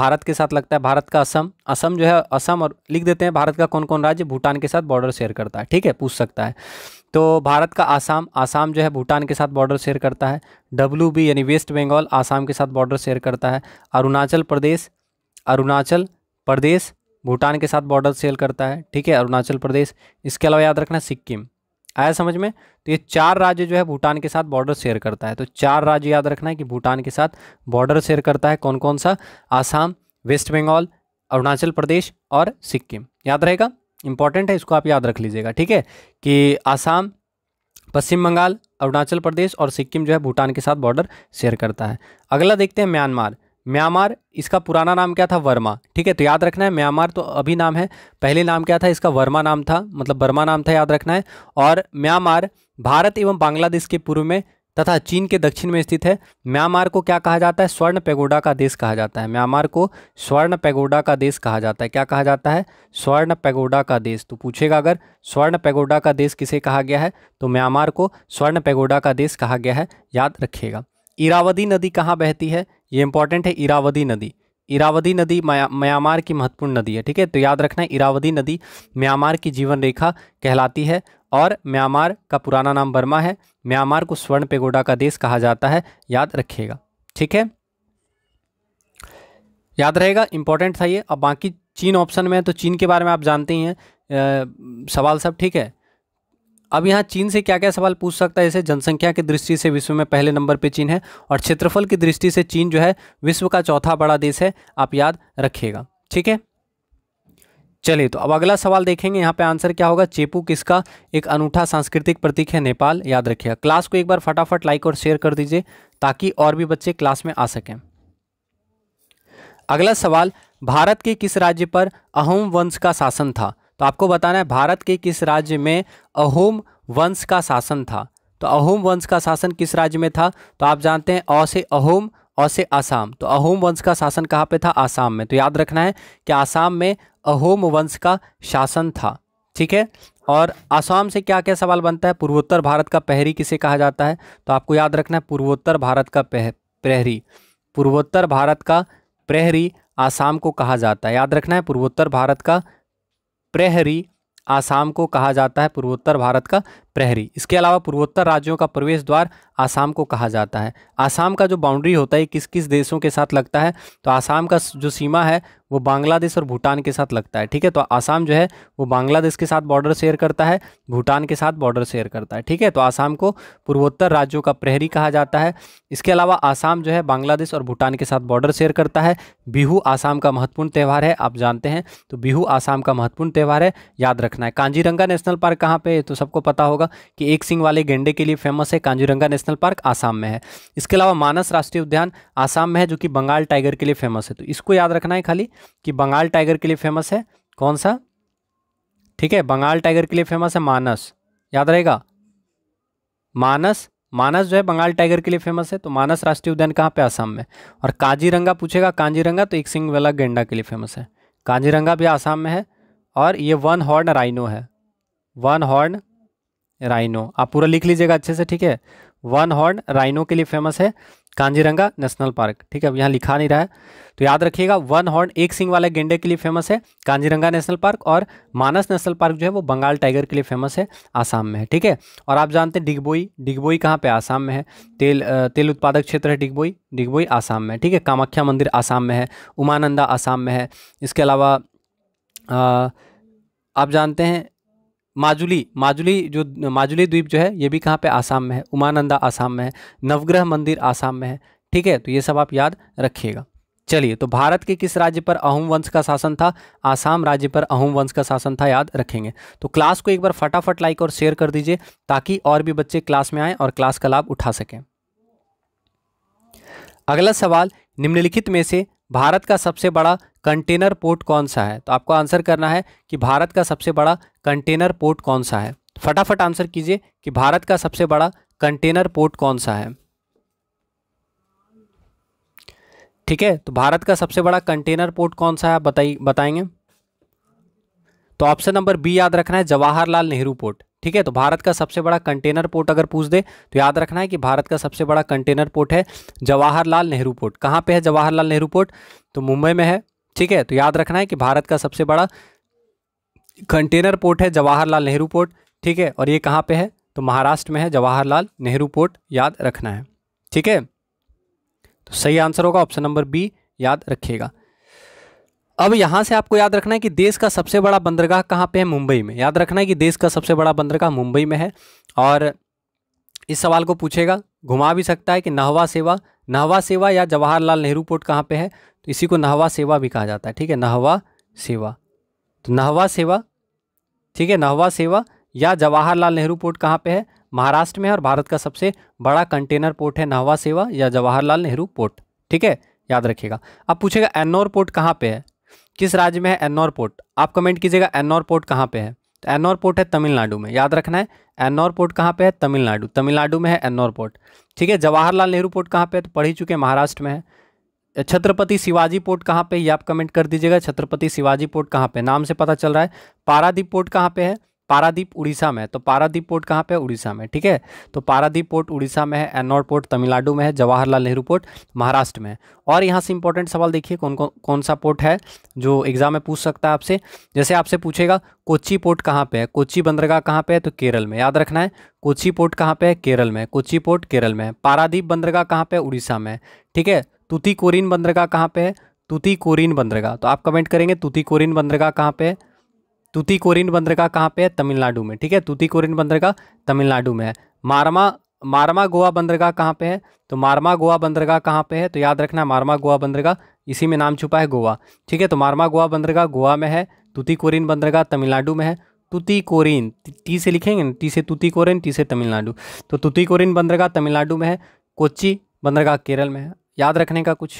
भारत के साथ लगता है भारत का असम असम जो है असम और लिख देते हैं भारत का कौन कौन राज्य भूटान के साथ बॉर्डर शेयर करता है ठीक है पूछ सकता है तो भारत का आसाम आसाम जो है भूटान के साथ बॉर्डर शेयर करता है डब्ल्यू बी यानी वेस्ट बंगाल आसाम के साथ बॉर्डर शेयर करता है अरुणाचल प्रदेश अरुणाचल प्रदेश भूटान के साथ बॉर्डर शेयर करता है ठीक है अरुणाचल प्रदेश इसके अलावा याद रखना सिक्किम आया समझ में तो ये चार राज्य जो है भूटान के साथ बॉर्डर शेयर करता है तो चार राज्य याद रखना है कि भूटान के साथ बॉर्डर शेयर करता है कौन कौन सा आसाम वेस्ट बंगाल अरुणाचल प्रदेश और सिक्किम याद रहेगा इंपॉर्टेंट है इसको आप याद रख लीजिएगा ठीक है कि आसाम पश्चिम बंगाल अरुणाचल प्रदेश और सिक्किम जो है भूटान के साथ बॉर्डर शेयर करता है अगला देखते हैं म्यांमार म्यांमार इसका पुराना नाम क्या था वर्मा ठीक है तो याद रखना है म्यांमार तो अभी नाम है पहले नाम क्या था इसका वर्मा नाम था मतलब वर्मा नाम था याद रखना है और म्यांमार भारत एवं बांग्लादेश के पूर्व में तथा चीन के दक्षिण में स्थित है म्यांमार को क्या कहा जाता है स्वर्ण पैगोडा का देश कहा जाता है म्यांमार को स्वर्ण पैगोडा का देश कहा जाता है क्या कहा जाता है स्वर्ण पैगोडा का देश तो पूछेगा अगर स्वर्ण पैगोडा का देश किसे कहा गया है तो म्यांमार को स्वर्ण पैगोडा का देश कहा गया है याद रखिएगा इरावदी नदी कहाँ बहती है ये इंपॉर्टेंट है इरावदी नदी इरावदी नदी म्यांमार की महत्वपूर्ण नदी है ठीक है तो याद रखना इरावदी नदी म्यांमार की जीवन रेखा कहलाती है और म्यांमार का पुराना नाम बर्मा है म्यांमार को स्वर्ण पेगोडा का देश कहा जाता है याद रखिएगा ठीक है याद रहेगा इंपॉर्टेंट था ये अब बाकी चीन ऑप्शन में है तो चीन के बारे में आप जानते ही हैं सवाल सब ठीक है अब यहाँ चीन से क्या क्या सवाल पूछ सकता है जैसे जनसंख्या की दृष्टि से विश्व में पहले नंबर पे चीन है और क्षेत्रफल की दृष्टि से चीन जो है विश्व का चौथा बड़ा देश है आप याद रखिएगा ठीक है चलिए तो अब अगला सवाल देखेंगे यहाँ पे आंसर क्या होगा चेपू किसका एक अनूठा सांस्कृतिक प्रतीक है नेपाल याद रखिए क्लास को एक बार फटाफट लाइक और शेयर कर दीजिए ताकि और भी बच्चे क्लास में आ सकें अगला सवाल भारत के किस राज्य पर अहोम वंश का शासन था तो आपको बताना है भारत के किस राज्य में अहोम वंश का शासन था तो अहोम वंश का शासन किस राज्य में था तो आप जानते हैं अ से अहोम और से आसाम तो अहोम वंश का शासन कहाँ पे था आसाम में तो याद रखना है कि आसाम में अहोम वंश का शासन था ठीक है और आसाम से क्या क्या सवाल बनता है पूर्वोत्तर भारत का प्रहरी किसे कहा जाता है तो आपको याद रखना है पूर्वोत्तर भारत का प्रहरी पूर्वोत्तर भारत का प्रहरी आसाम को कहा जाता है याद रखना है पूर्वोत्तर भारत का प्रहरी आसाम को कहा जाता है पूर्वोत्तर भारत का प्रहरी इसके अलावा पूर्वोत्तर राज्यों का प्रवेश द्वार आसाम को कहा जाता है आसाम का जो बाउंड्री होता है किस किस देशों के साथ लगता है तो आसाम का जो सीमा है वो बांग्लादेश और भूटान के साथ लगता है ठीक है तो आसाम जो है वो बांग्लादेश के साथ बॉर्डर शेयर करता है भूटान के साथ बॉर्डर शेयर करता है ठीक है तो आसाम को पूर्वोत्तर राज्यों का प्रहरी कहा जाता है इसके अलावा आसाम जो है बांग्लादेश और भूटान के साथ बॉर्डर शेयर करता है बिहू आसाम का महत्वपूर्ण त्यौहार है आप जानते हैं तो बिहू आसाम का महत्वपूर्ण त्यौहार है याद रखना है कांजीरंगा नेशनल पार्क कहाँ पर तो सबको पता होगा कि एक सिंह वाले गेंडे के लिए फेमस है कांजीरंगा नेशनल पार्क आसाम में है इसके अलावा मानस राष्ट्रीय उद्यान आसाम में है जो कि बंगाल टाइगर के लिए फेमस है तो इसको याद रखना है खाली कि बंगाल टाइगर के लिए फेमस है कौन सा ठीक है बंगाल टाइगर के लिए फेमस है मानस याद रहेगा मानस मानस जो है बंगाल टाइगर के लिए फेमस है तो मानस राष्ट्रीय उद्यान कहाँ पे आसाम में और काजीरंगा पूछेगा काजीरंगा तो एक सिंह वाला गेंडा के लिए फेमस है काजीरंगा भी आसाम में है और ये वन हॉर्न राइनो है वन हॉर्न राइनो आप पूरा लिख लीजिएगा अच्छे से ठीक है वन हॉर्न राइनो के लिए फेमस है कांजीरंगा नेशनल पार्क ठीक है अब यहाँ लिखा नहीं रहा है तो याद रखिएगा वन हॉर्न एक सिंग वाले गेंडे के लिए फेमस है कांजीरंगा नेशनल पार्क और मानस नेशनल पार्क जो है वो बंगाल टाइगर के लिए फेमस है आसाम में है ठीक है और आप जानते हैं डिगबोई डिगबोई कहाँ पे आसाम में है तेल तेल उत्पादक क्षेत्र है डिगबोई डिगबोई आसाम में ठीक है कामाख्या मंदिर आसाम में है उमानंदा आसाम में है इसके अलावा आप जानते हैं माजुली माजुली जो माजुली द्वीप जो है ये भी कहाँ पे आसाम में है उमानंदा आसाम में है नवग्रह मंदिर आसाम में है ठीक है तो ये सब आप याद रखिएगा चलिए तो भारत के किस राज्य पर अहोम वंश का शासन था आसाम राज्य पर अहोम वंश का शासन था याद रखेंगे तो क्लास को एक बार फटाफट लाइक और शेयर कर दीजिए ताकि और भी बच्चे क्लास में आएँ और क्लास का लाभ उठा सकें अगला सवाल निम्नलिखित में से भारत का सबसे बड़ा कंटेनर पोर्ट कौन सा है तो आपको आंसर करना है कि भारत का सबसे बड़ा कंटेनर पोर्ट कौन सा है फटाफट आंसर कीजिए कि भारत का सबसे बड़ा कंटेनर पोर्ट कौन सा है ठीक है तो भारत का सबसे बड़ा कंटेनर पोर्ट कौन सा है आप बताएंगे तो ऑप्शन नंबर बी याद रखना है जवाहरलाल नेहरू पोर्ट ठीक है तो भारत का सबसे बड़ा कंटेनर पोर्ट अगर पूछ दे तो याद रखना है कि भारत का सबसे बड़ा कंटेनर पोर्ट है जवाहरलाल नेहरू पोर्ट कहाँ पे है जवाहरलाल नेहरू पोर्ट तो मुंबई में है ठीक है तो याद रखना है कि भारत का सबसे बड़ा कंटेनर पोर्ट है जवाहरलाल नेहरू पोर्ट ठीक है और ये कहाँ पे है तो महाराष्ट्र में है जवाहरलाल नेहरू पोर्ट याद रखना है ठीक है तो सही आंसर होगा ऑप्शन नंबर बी याद रखिएगा अब यहाँ से आपको याद रखना है कि देश का सबसे बड़ा बंदरगाह कहाँ पे है मुंबई में याद रखना है कि देश का सबसे बड़ा बंदरगाह मुंबई में है और इस सवाल को पूछेगा घुमा भी सकता है कि नहवा सेवा नहवा सेवा या जवाहरलाल नेहरू पोर्ट कहाँ पे है तो इसी को नहवा सेवा भी कहा जाता है ठीक है नहवा सेवा तो नहवा सेवा ठीक है नहवा सेवा या जवाहरलाल नेहरू पोर्ट कहाँ पे है महाराष्ट्र में है और भारत का सबसे बड़ा कंटेनर पोर्ट है नहवा सेवा या जवाहरलाल नेहरू पोर्ट ठीक है याद रखिएगा अब पूछेगा एन्नौर पोर्ट कहाँ पे है किस राज्य में है एन्नौर पोर्ट आप कमेंट कीजिएगा एन्नौर पोर्ट कहाँ पे है तो एन्नौर पोर्ट है तमिलनाडु में याद रखना है एन्नौर पोर्ट कहाँ पे है तमिलनाडु तमिलनाडु में है एन्नौर पोर्ट ठीक है जवाहरलाल नेहरू पोर्ट कहाँ पे है तो पढ़ ही चुके महाराष्ट्र में है छत्रपति शिवाजी पोर्ट कहाँ पे ये आप कमेंट कर दीजिएगा छत्रपति शिवाजी पोर्ट कहाँ पे नाम से पता चल रहा है पारादीप पोर्ट कहाँ पे है पारादीप उड़ीसा में तो पारादीप पोर्ट कहाँ पे उड़ीसा में ठीक है तो पारादीप पोर्ट उड़ीसा में है एनौर पोर्ट तमिलनाडु में है जवाहरलाल नेहरू पोर्ट महाराष्ट्र में है और यहाँ से इंपॉर्टेंट सवाल देखिए कौन कौन कौन सा पोर्ट है जो एग्जाम में पूछ सकता है आपसे जैसे आपसे पूछेगा कोची पोर्ट कहाँ पे है कोची बंदरगाह कहाँ पे है तो केरल में याद रखना है कोची पोर्ट कहाँ पे है केरल में कोची पोर्ट केरल में पारादीप बंदरगाह कहाँ पे है उड़ीसा में ठीक है तुती कोरिन बंदरगाह कहाँ पे है तुती कोरिन बंदरगाह तो आप कमेंट करेंगे तुती कोरिन बंदरगाह कहाँ पे है तुती कोरिन बंदरगाह कहाँ पे है तमिलनाडु में ठीक है तुती कोरिन बंदरगाह तमिलनाडु में है मारमा मारमा गोवा बंदरगाह कहाँ पे है तो मारमा गोवा बंदरगाह कहाँ पे है तो याद रखना मारमा गोवा बंदरगाह इसी में नाम छुपा है गोवा ठीक है तो मारमा गोवा बंदरगाह गोवा में है तुती कोरिन बंदरगाह तमिलनाडु में है तुती कोरिन टी से लिखेंगे ना टी से तुती कोरिन टी से तमिलनाडु तो तुती कोरिन बंदरगाह तमिलनाडु में है कोच्ची बंदरगाह केरल में है याद रखने का कुछ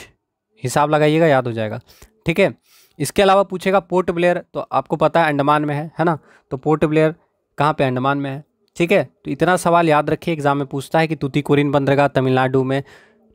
हिसाब लगाइएगा याद हो जाएगा ठीक है इसके अलावा पूछेगा पोर्ट ब्लेयर तो आपको पता है अंडमान में है है ना तो पोर्ट ब्लेयर कहाँ पे अंडमान में है ठीक है तो इतना सवाल याद रखिए एग्जाम में पूछता है कि कोरिन बंदरगाह तमिलनाडु में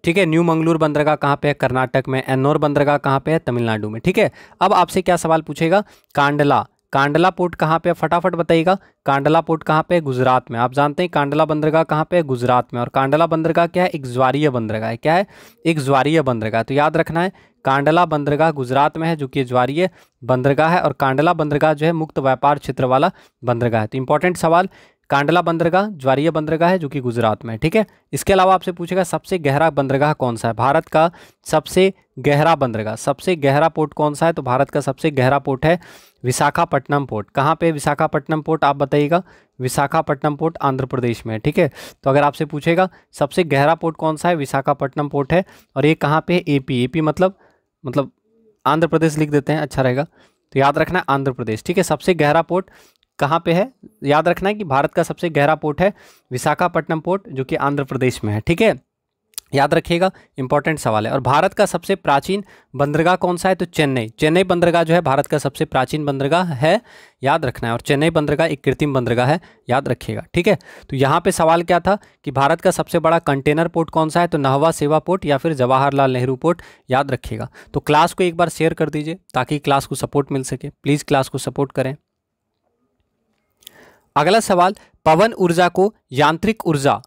ठीक है न्यू मंगलूर बंदरगाह कहाँ पे है कर्नाटक में एन्नौर बंदरगाह कहाँ पे है तमिलनाडु में ठीक है अब आपसे क्या सवाल पूछेगा कांडला कांडला पोर्ट कहाँ पे है फटाफट बताइएगा कांडला पोर्ट कहाँ पे है गुजरात में आप जानते हैं कांडला बंदरगाह कहाँ पे है गुजरात में और कांडला बंदरगाह क्या है एक ज्वारीय बंदरगाह है क्या है एक ज्वारीय बंदरगाह तो याद रखना है कांडला बंदरगाह गुजरात में है जो कि ज्वारीय बंदरगाह है और कांडला बंदरगाह जो है मुक्त व्यापार क्षेत्र वाला बंदरगाह है तो इंपॉर्टेंट सवाल कांडला बंदरगाह ज्वारीय बंदरगाह है जो कि गुजरात में ठीक है इसके अलावा आपसे पूछेगा सबसे गहरा बंदरगाह कौन सा है भारत का सबसे गहरा बंदरगाह सबसे गहरा पोर्ट कौन सा है तो भारत का सबसे गहरा पोर्ट है विशाखापट्टनम पोर्ट कहाँ पे विशाखापट्टनम पोर्ट आप बताइएगा विशाखापट्टनम पोर्ट आंध्र प्रदेश में है ठीक है तो अगर आपसे पूछेगा सबसे गहरा पोर्ट कौन सा है विशाखापट्टनम पोर्ट है और ये कहाँ पे है एपी एपी मतलब मतलब आंध्र प्रदेश लिख देते हैं अच्छा रहेगा तो याद रखना है आंध्र प्रदेश ठीक है सबसे गहरा पोर्ट कहाँ पे है याद रखना है कि भारत का सबसे गहरा पोर्ट है विशाखापट्टनम पोर्ट जो कि आंध्र प्रदेश में है ठीक है याद रखिएगा इंपॉर्टेंट सवाल है और भारत का सबसे प्राचीन बंदरगाह कौन सा है तो चेन्नई चेन्नई बंदरगाह जो है भारत का सबसे प्राचीन बंदरगाह है याद रखना है और चेन्नई बंदरगाह एक कृत्रिम बंदरगाह है याद रखिएगा ठीक है तो यहाँ पे सवाल क्या था कि भारत का सबसे बड़ा कंटेनर पोर्ट कौन सा है तो नहवा सेवा पोर्ट या फिर जवाहरलाल नेहरू पोर्ट याद रखिएगा तो क्लास को एक बार शेयर कर दीजिए ताकि क्लास को सपोर्ट मिल सके प्लीज़ क्लास को सपोर्ट करें अगला सवाल पवन ऊर्जा को यांत्रिक ऊर्जा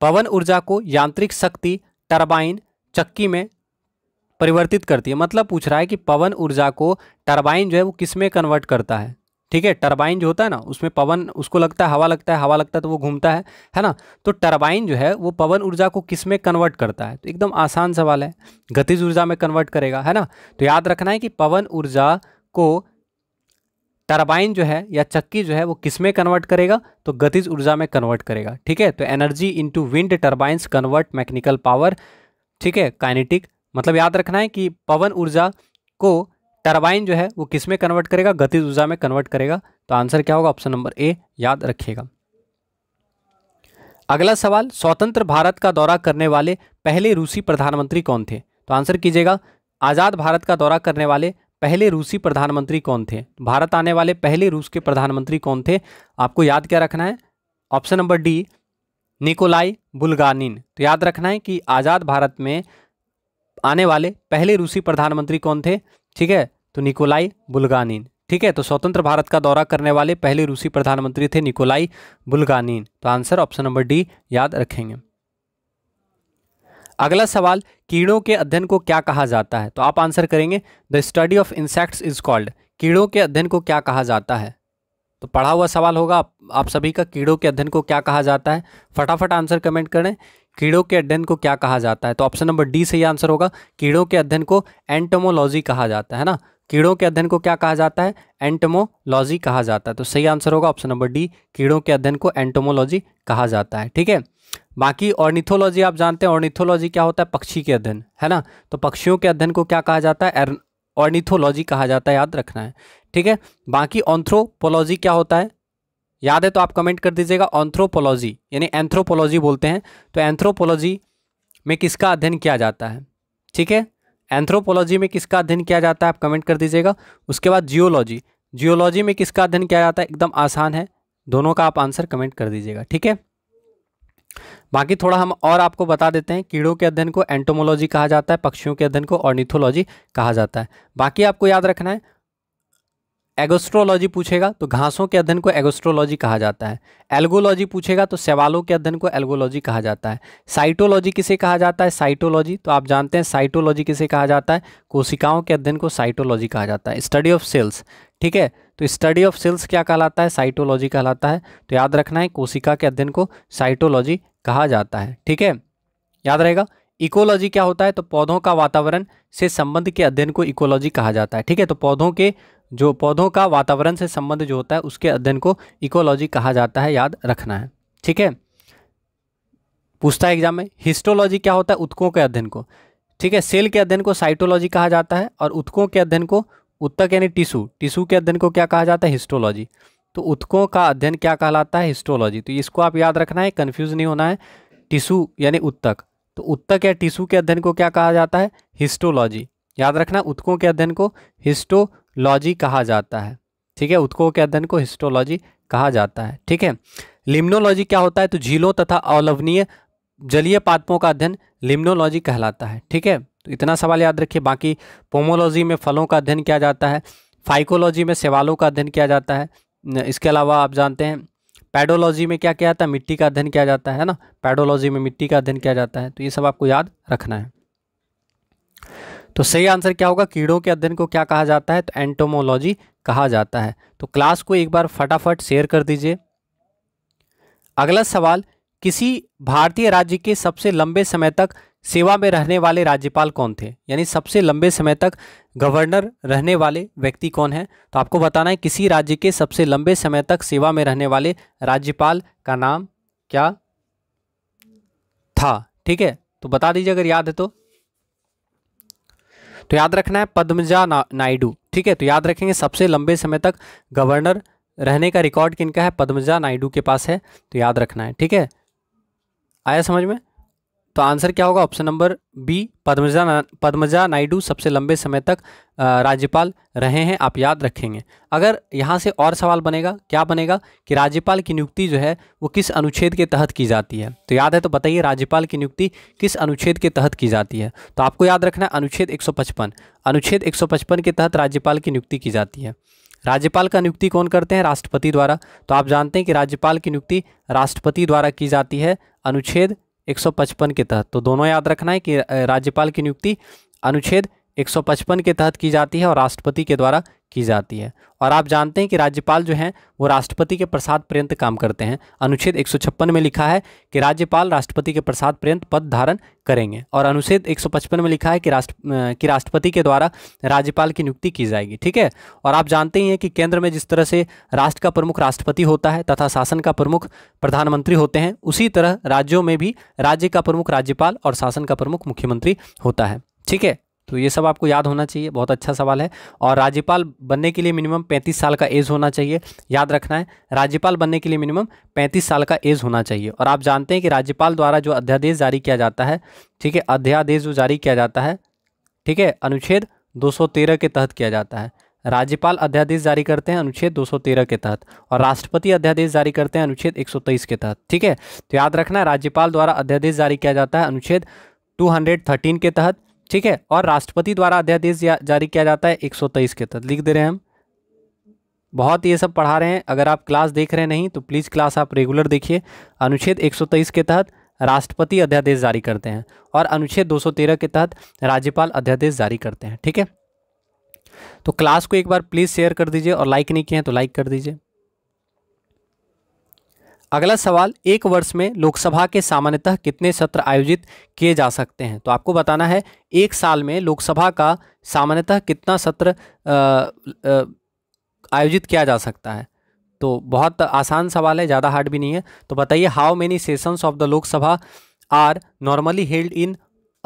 पवन ऊर्जा को यांत्रिक शक्ति टरबाइन चक्की में परिवर्तित करती है मतलब पूछ रहा है कि पवन ऊर्जा को टरबाइन जो है वो किस में कन्वर्ट करता है ठीक है टरबाइन जो होता है ना उसमें पवन उसको लगता है हवा लगता है हवा लगता है तो वो घूमता है है ना तो टरबाइन जो है वो पवन ऊर्जा को किस में कन्वर्ट करता है तो एकदम आसान सवाल है गतिज ऊर्जा में कन्वर्ट करेगा है ना तो याद रखना है कि पवन ऊर्जा को टरबाइन जो है या चक्की जो है वो किस में कन्वर्ट करेगा तो गतिज ऊर्जा में कन्वर्ट करेगा ठीक है तो energy into wind turbines convert mechanical power ठीक है काइनेटिक मतलब याद रखना है कि पवन ऊर्जा को टरबाइन जो है वो किस में कन्वर्ट करेगा गतिज ऊर्जा में कन्वर्ट करेगा तो आंसर क्या होगा ऑप्शन नंबर ए याद रखिएगा अगला सवाल स्वतंत्र भारत का दौरा करने वाले पहले रूसी प्रधानमंत्री कौन थे तो आंसर कीजिएगा आज़ाद भारत का दौरा करने वाले पहले रूसी प्रधानमंत्री कौन थे भारत आने वाले पहले रूस के प्रधानमंत्री कौन थे आपको याद क्या रखना है option number D Nikolai Bulganin तो याद रखना है कि आज़ाद भारत में आने वाले पहले रूसी प्रधानमंत्री कौन थे ठीक है तो निकोलाई बुलगानिन ठीक है तो स्वतंत्र भारत का दौरा करने वाले पहले रूसी प्रधानमंत्री थे निकोलाई बुलगानिन तो आंसर ऑप्शन नंबर डी याद रखेंगे अगला सवाल कीड़ों के अध्ययन को क्या कहा जाता है तो आप आंसर करेंगे the study of insects is called कीड़ों के अध्ययन को क्या कहा जाता है तो पढ़ा हुआ सवाल होगा आप सभी का कीड़ों के अध्ययन को क्या कहा जाता है फटाफट आंसर कमेंट करें कीड़ों के अध्ययन को क्या कहा जाता है तो ऑप्शन नंबर डी सही आंसर होगा कीड़ों के अध्ययन को एंटोमोलॉजी कहा जाता है ना कीड़ों के अध्ययन को क्या कहा जाता है एंटोमोलॉजी कहा जाता है तो सही आंसर होगा ऑप्शन नंबर डी कीड़ों के अध्ययन को एंटोमोलॉजी कहा जाता है ठीक है बाकी ऑर्निथोलॉजी आप जानते हैं ऑर्निथोलॉजी क्या होता है पक्षी के अध्ययन है ना तो पक्षियों के अध्ययन को क्या कहा जाता है ऑर्निथोलॉजी कहा जाता है याद रखना है ठीक है बाकी ऑन्थ्रोपोलॉजी क्या होता है याद है तो आप कमेंट कर दीजिएगा ऑन्थ्रोपोलॉजी यानी एंथ्रोपोलॉजी बोलते हैं तो एंथ्रोपोलॉजी में किसका अध्ययन किया जाता है ठीक है एंथ्रोपोलॉजी में किसका अध्ययन किया जाता है आप कमेंट कर दीजिएगा उसके बाद जियोलॉजी जियोलॉजी में किसका अध्ययन किया जाता है एकदम आसान है दोनों का आप आंसर कमेंट कर दीजिएगा ठीक है बाकी थोड़ा हम और आपको बता देते हैं कीड़ों के अध्ययन को एंटोमोलॉजी कहा जाता है पक्षियों के अध्ययन को ऑर्निथोलॉजी कहा जाता है बाकी आपको याद रखना है एगोस्ट्रोलॉजी पूछेगा तो घासों के अध्ययन को एगोस्ट्रोलॉजी कहा जाता है एल्गोलॉजी पूछेगा तो सेवालों के अध्ययन को एल्गोलॉजी कहा जाता है साइटोलॉजी किसे कहा जाता है साइटोलॉजी तो आप जानते हैं साइटोलॉजी किसे कहा जाता है कोशिकाओं के अध्ययन को साइटोलॉजी कहा जाता है स्टडी ऑफ सेल्स ठीक है तो स्टडी ऑफ सेल्स क्या कहलाता है साइटोलॉजी कहलाता है तो याद रखना है कोशिका के अध्ययन को साइटोलॉजी कहा जाता है ठीक है याद रहेगा इकोलॉजी क्या होता है तो पौधों का वातावरण से संबंध के अध्ययन को इकोलॉजी कहा जाता है ठीक है तो पौधों के जो पौधों का वातावरण से संबंध जो होता है उसके अध्ययन को इकोलॉजी कहा जाता है याद रखना है ठीक है पूछता है एग्जाम में हिस्टोलॉजी क्या होता है उत्कों के अध्ययन को ठीक है सेल के अध्ययन को साइटोलॉजी कहा जाता है और उत्कों के अध्ययन को उत्तक यानी टिशू टिशू के अध्ययन को क्या कहा जाता है हिस्टोलॉजी तो उत्कों का अध्ययन क्या कहलाता है हिस्टोलॉजी तो इसको आप याद रखना है कन्फ्यूज नहीं होना है टिशू यानी उत्तक तो उत्तक या टिशू के अध्ययन को क्या कहा जाता है हिस्टोलॉजी याद रखना उत्कों के अध्ययन को हिस्टोलॉजी कहा जाता है ठीक है उत्कों के अध्ययन को हिस्टोलॉजी कहा जाता है ठीक है लिम्नोलॉजी क्या होता है तो झीलों तथा अवलवनीय जलीय पादपों का अध्ययन लिम्नोलॉजी कहलाता है ठीक है तो इतना सवाल याद रखिए बाकी पोमोलॉजी में फलों का अध्ययन किया जाता है फाइकोलॉजी में सेवालों का अध्ययन किया जाता है इसके अलावा आप जानते हैं पैडोलॉजी में क्या क्या आता है मिट्टी का अध्ययन किया जाता है ना पैडोलॉजी में मिट्टी का अध्ययन किया जाता है तो ये सब आपको याद रखना है तो सही आंसर क्या होगा कीड़ों के अध्ययन को क्या कहा जाता है तो एंटोमोलॉजी कहा जाता है तो क्लास को एक बार फटाफट शेयर कर दीजिए अगला सवाल किसी भारतीय राज्य के सबसे लंबे समय तक सेवा में रहने वाले राज्यपाल कौन थे यानी सबसे लंबे समय तक गवर्नर रहने वाले व्यक्ति कौन है तो आपको बताना है किसी राज्य के सबसे लंबे समय तक सेवा में रहने वाले राज्यपाल का नाम क्या था ठीक है तो बता दीजिए अगर याद है तो तो याद रखना है पद्मजा ना, नायडू ठीक है तो याद रखेंगे सबसे लंबे समय तक गवर्नर रहने का रिकॉर्ड किनका है पद्मजा नायडू के पास है तो याद रखना है ठीक है आया समझ में तो आंसर क्या होगा ऑप्शन नंबर बी पद्मजा ना, पद्मजा नायडू सबसे लंबे समय तक राज्यपाल रहे हैं आप याद रखेंगे अगर यहाँ से और सवाल बनेगा क्या बनेगा कि राज्यपाल की नियुक्ति जो है वो किस अनुच्छेद के तहत की जाती है तो याद है तो बताइए राज्यपाल की नियुक्ति किस अनुच्छेद के तहत की जाती है तो आपको याद रखना है अनुच्छेद एक अनुच्छेद एक के तहत राज्यपाल की नियुक्ति की जाती है राज्यपाल का नियुक्ति कौन करते हैं राष्ट्रपति द्वारा तो आप जानते हैं कि राज्यपाल की नियुक्ति राष्ट्रपति द्वारा की जाती है अनुच्छेद 155 के तहत तो दोनों याद रखना है कि राज्यपाल की नियुक्ति अनुच्छेद 155 के तहत की जाती है और राष्ट्रपति के द्वारा की जाती है और आप जानते हैं कि राज्यपाल जो हैं वो राष्ट्रपति के प्रसाद पर्यंत काम करते हैं अनुच्छेद एक में लिखा है कि राज्यपाल राष्ट्रपति के प्रसाद पर्यंत पद धारण करेंगे और अनुच्छेद 155 में लिखा है कि राष्ट्र कि राष्ट्रपति के द्वारा राज्यपाल की नियुक्ति की जाएगी ठीक है और आप जानते ही हैं कि केंद्र में जिस तरह से राष्ट्र का प्रमुख राष्ट्रपति होता है तथा शासन का प्रमुख प्रधानमंत्री होते हैं उसी तरह राज्यों में भी राज्य का प्रमुख राज्यपाल और शासन का प्रमुख मुख्यमंत्री होता है ठीक है तो ये सब आपको याद होना चाहिए बहुत अच्छा सवाल है और राज्यपाल बनने के लिए मिनिमम पैंतीस साल का एज होना चाहिए याद रखना है राज्यपाल बनने के लिए मिनिमम पैंतीस साल का एज होना चाहिए और आप जानते हैं कि राज्यपाल द्वारा जो अध्यादेश जारी किया जाता है ठीक है अध्यादेश जो जारी किया जाता है ठीक है अनुच्छेद दो के तहत किया जाता है राज्यपाल अध्यादेश जारी करते हैं अनुच्छेद 213 के तहत और राष्ट्रपति अध्यादेश जारी करते हैं अनुच्छेद 123 के तहत ठीक है तो याद रखना राज्यपाल द्वारा अध्यादेश जारी किया जाता है अनुच्छेद 213 के तहत ठीक है और राष्ट्रपति द्वारा अध्यादेश जारी किया जाता है 123 के तहत लिख दे रहे हैं हम बहुत ये सब पढ़ा रहे हैं अगर आप क्लास देख रहे नहीं तो प्लीज़ क्लास आप रेगुलर देखिए अनुच्छेद 123 के तहत राष्ट्रपति अध्यादेश जारी करते हैं और अनुच्छेद 213 के तहत राज्यपाल अध्यादेश जारी करते हैं ठीक है तो क्लास को एक बार प्लीज़ शेयर कर दीजिए और लाइक नहीं किए हैं तो लाइक कर दीजिए अगला सवाल एक वर्ष में लोकसभा के सामान्यतः कितने सत्र आयोजित किए जा सकते हैं तो आपको बताना है एक साल में लोकसभा का सामान्यतः कितना सत्र आयोजित किया जा सकता है तो बहुत आसान सवाल है ज़्यादा हार्ड भी नहीं है तो बताइए how many sessions of the Lok Sabha are normally held in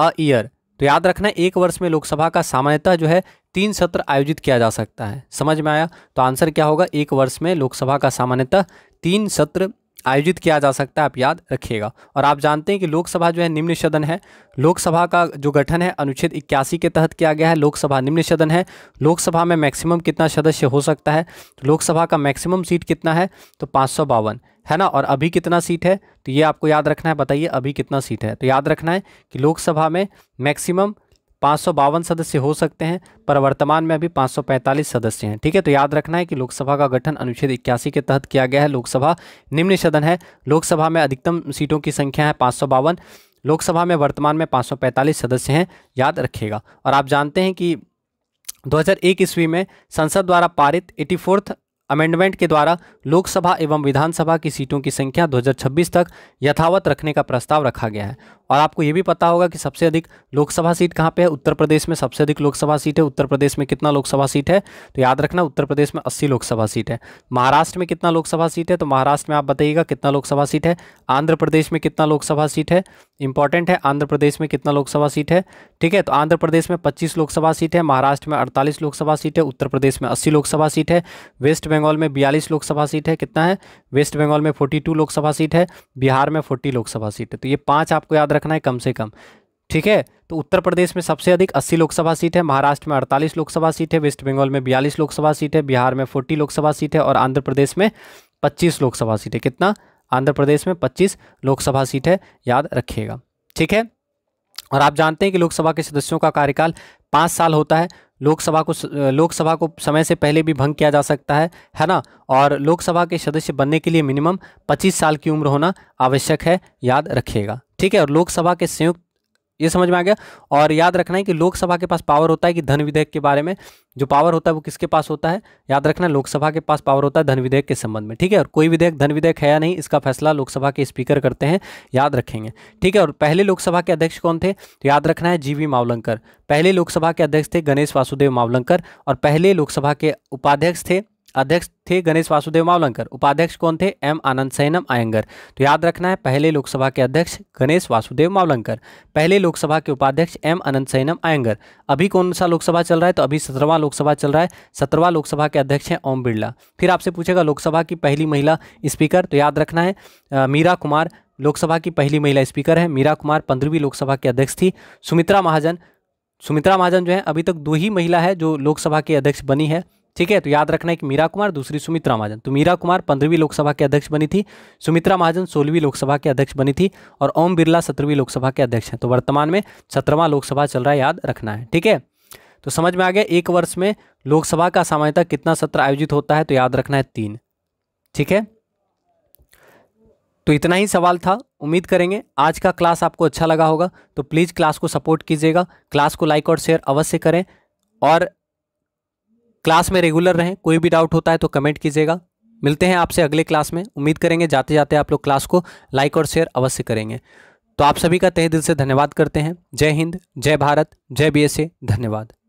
a year तो याद रखना एक वर्ष में लोकसभा का सामान्यतः जो है तीन सत्र आयोजित किया जा सकता है समझ में आया तो आंसर क्या होगा एक वर्ष में लोकसभा का सामान्यतः तीन सत्र आयोजित किया जा सकता है आप याद रखिएगा और आप जानते हैं कि लोकसभा जो है निम्न सदन है लोकसभा का जो गठन है अनुच्छेद इक्यासी के तहत किया गया है लोकसभा निम्न सदन है लोकसभा में मैक्सिमम कितना सदस्य हो सकता है तो लोकसभा का मैक्सिमम सीट कितना है तो पाँच है ना और अभी कितना सीट है तो ये आपको याद रखना है बताइए अभी कितना सीट है तो याद रखना है कि लोकसभा में मैक्सिमम पाँच सदस्य हो सकते हैं पर वर्तमान में अभी 545 सदस्य हैं ठीक है तो याद रखना है कि लोकसभा का गठन अनुच्छेद इक्यासी के तहत किया गया है लोकसभा निम्न सदन है लोकसभा में अधिकतम सीटों की संख्या है पाँच लोकसभा में वर्तमान में 545 सदस्य हैं याद रखिएगा और आप जानते हैं कि 2001 ईस्वी में संसद द्वारा पारित एटी फोर्थ अमेंडमेंट के द्वारा लोकसभा एवं विधानसभा की सीटों की संख्या 2026 तक यथावत रखने का प्रस्ताव रखा गया है और आपको ये भी पता होगा कि सबसे अधिक लोकसभा सीट कहाँ पे है उत्तर प्रदेश में सबसे अधिक लोकसभा सीट है उत्तर प्रदेश में कितना लोकसभा सीट है तो याद रखना उत्तर प्रदेश में अस्सी लोकसभा सीट है महाराष्ट्र में कितना लोकसभा सीट है तो महाराष्ट्र में आप बताइएगा कितना लोकसभा सीट है आंध्र प्रदेश में कितना लोकसभा सीट है इंपॉर्टेंट है आंध्र प्रदेश में कितना लोकसभा सीट है ठीक है तो आंध्र प्रदेश में पच्चीस लोकसभा सीट है महाराष्ट्र में अड़तालीस लोकसभा सीट है उत्तर प्रदेश में अस्सी लोकसभा सीट है वेस्ट बंगाल में बयालीस लोकसभा सीट है कितना है वेस्ट बंगाल में फोर्टी लोकसभा सीट है बिहार में फोर्टी लोकसभा सीट है तो ये पाँच आपको याद रख रखना है कम से कम ठीक है तो उत्तर प्रदेश में सबसे अधिक 80 लोकसभा सीट है महाराष्ट्र में 48 लोकसभा सीट है वेस्ट बंगाल में 42 लोकसभा सीट है बिहार में 40 लोकसभा सीट है और आंध्र प्रदेश में 25 लोकसभा सीट है कितना आंध्र प्रदेश में 25 लोकसभा सीट है याद रखिएगा ठीक है और आप जानते हैं कि लोकसभा के सदस्यों का कार्यकाल पाँच साल होता है लोकसभा को लोकसभा को समय से पहले भी भंग किया जा सकता है है ना और लोकसभा के सदस्य बनने के लिए मिनिमम 25 साल की उम्र होना आवश्यक है याद रखिएगा ठीक है और लोकसभा के संयुक्त ये समझ में आ गया और याद रखना है कि लोकसभा के पास पावर होता है कि धन विधेयक के बारे में जो पावर होता है वो किसके पास होता है याद रखना लोकसभा के पास पावर होता है धन विधेयक के संबंध में ठीक है और कोई विधेयक धन विधेयक है या नहीं इसका फैसला लोकसभा के स्पीकर करते हैं याद रखेंगे ठीक है और पहले लोकसभा के अध्यक्ष कौन थे तो याद रखना है जी मावलंकर पहले लोकसभा के अध्यक्ष थे गणेश वासुदेव मावलंकर और पहले लोकसभा के उपाध्यक्ष थे अध्यक्ष थे गणेश वासुदेव मावलंकर उपाध्यक्ष कौन थे एम आनंद सैनम आयंगर तो याद रखना है पहले लोकसभा के अध्यक्ष गणेश वासुदेव मावलंकर पहले लोकसभा के उपाध्यक्ष एम आनंद सैनम आयंगर अभी कौन सा लोकसभा चल रहा है तो अभी सत्रहवा लोकसभा चल रहा है सत्रहवा लोकसभा के अध्यक्ष हैं ओम बिरला फिर आपसे पूछेगा लोकसभा की पहली महिला स्पीकर तो याद रखना है मीरा कुमार लोकसभा की पहली महिला स्पीकर है मीरा कुमार पंद्रहवीं लोकसभा की अध्यक्ष थी सुमित्रा महाजन सुमित्रा महाजन जो है अभी तक दो ही महिला है जो लोकसभा की अध्यक्ष बनी है ठीक है तो याद रखना एक मीरा कुमार दूसरी सुमित्रा महाजन तो मीरा कुमार पंद्रहवीं लोकसभा के अध्यक्ष बनी थी सुमित्रा महाजन सोलहवीं लोकसभा के अध्यक्ष बनी थी और ओम बिरला सत्रहवीं लोकसभा के अध्यक्ष हैं तो वर्तमान में सत्रहवां लोकसभा चल रहा है याद रखना है ठीक है तो समझ में आ गया एक वर्ष में लोकसभा का सामान्यता कितना सत्र आयोजित होता है तो याद रखना है तीन ठीक है तो इतना ही सवाल था उम्मीद करेंगे आज का क्लास आपको अच्छा लगा होगा तो प्लीज़ क्लास को सपोर्ट कीजिएगा क्लास को लाइक और शेयर अवश्य करें और क्लास में रेगुलर रहें कोई भी डाउट होता है तो कमेंट कीजिएगा मिलते हैं आपसे अगले क्लास में उम्मीद करेंगे जाते जाते आप लोग क्लास को लाइक और शेयर अवश्य करेंगे तो आप सभी का तहे दिल से धन्यवाद करते हैं जय हिंद जय भारत जय बी धन्यवाद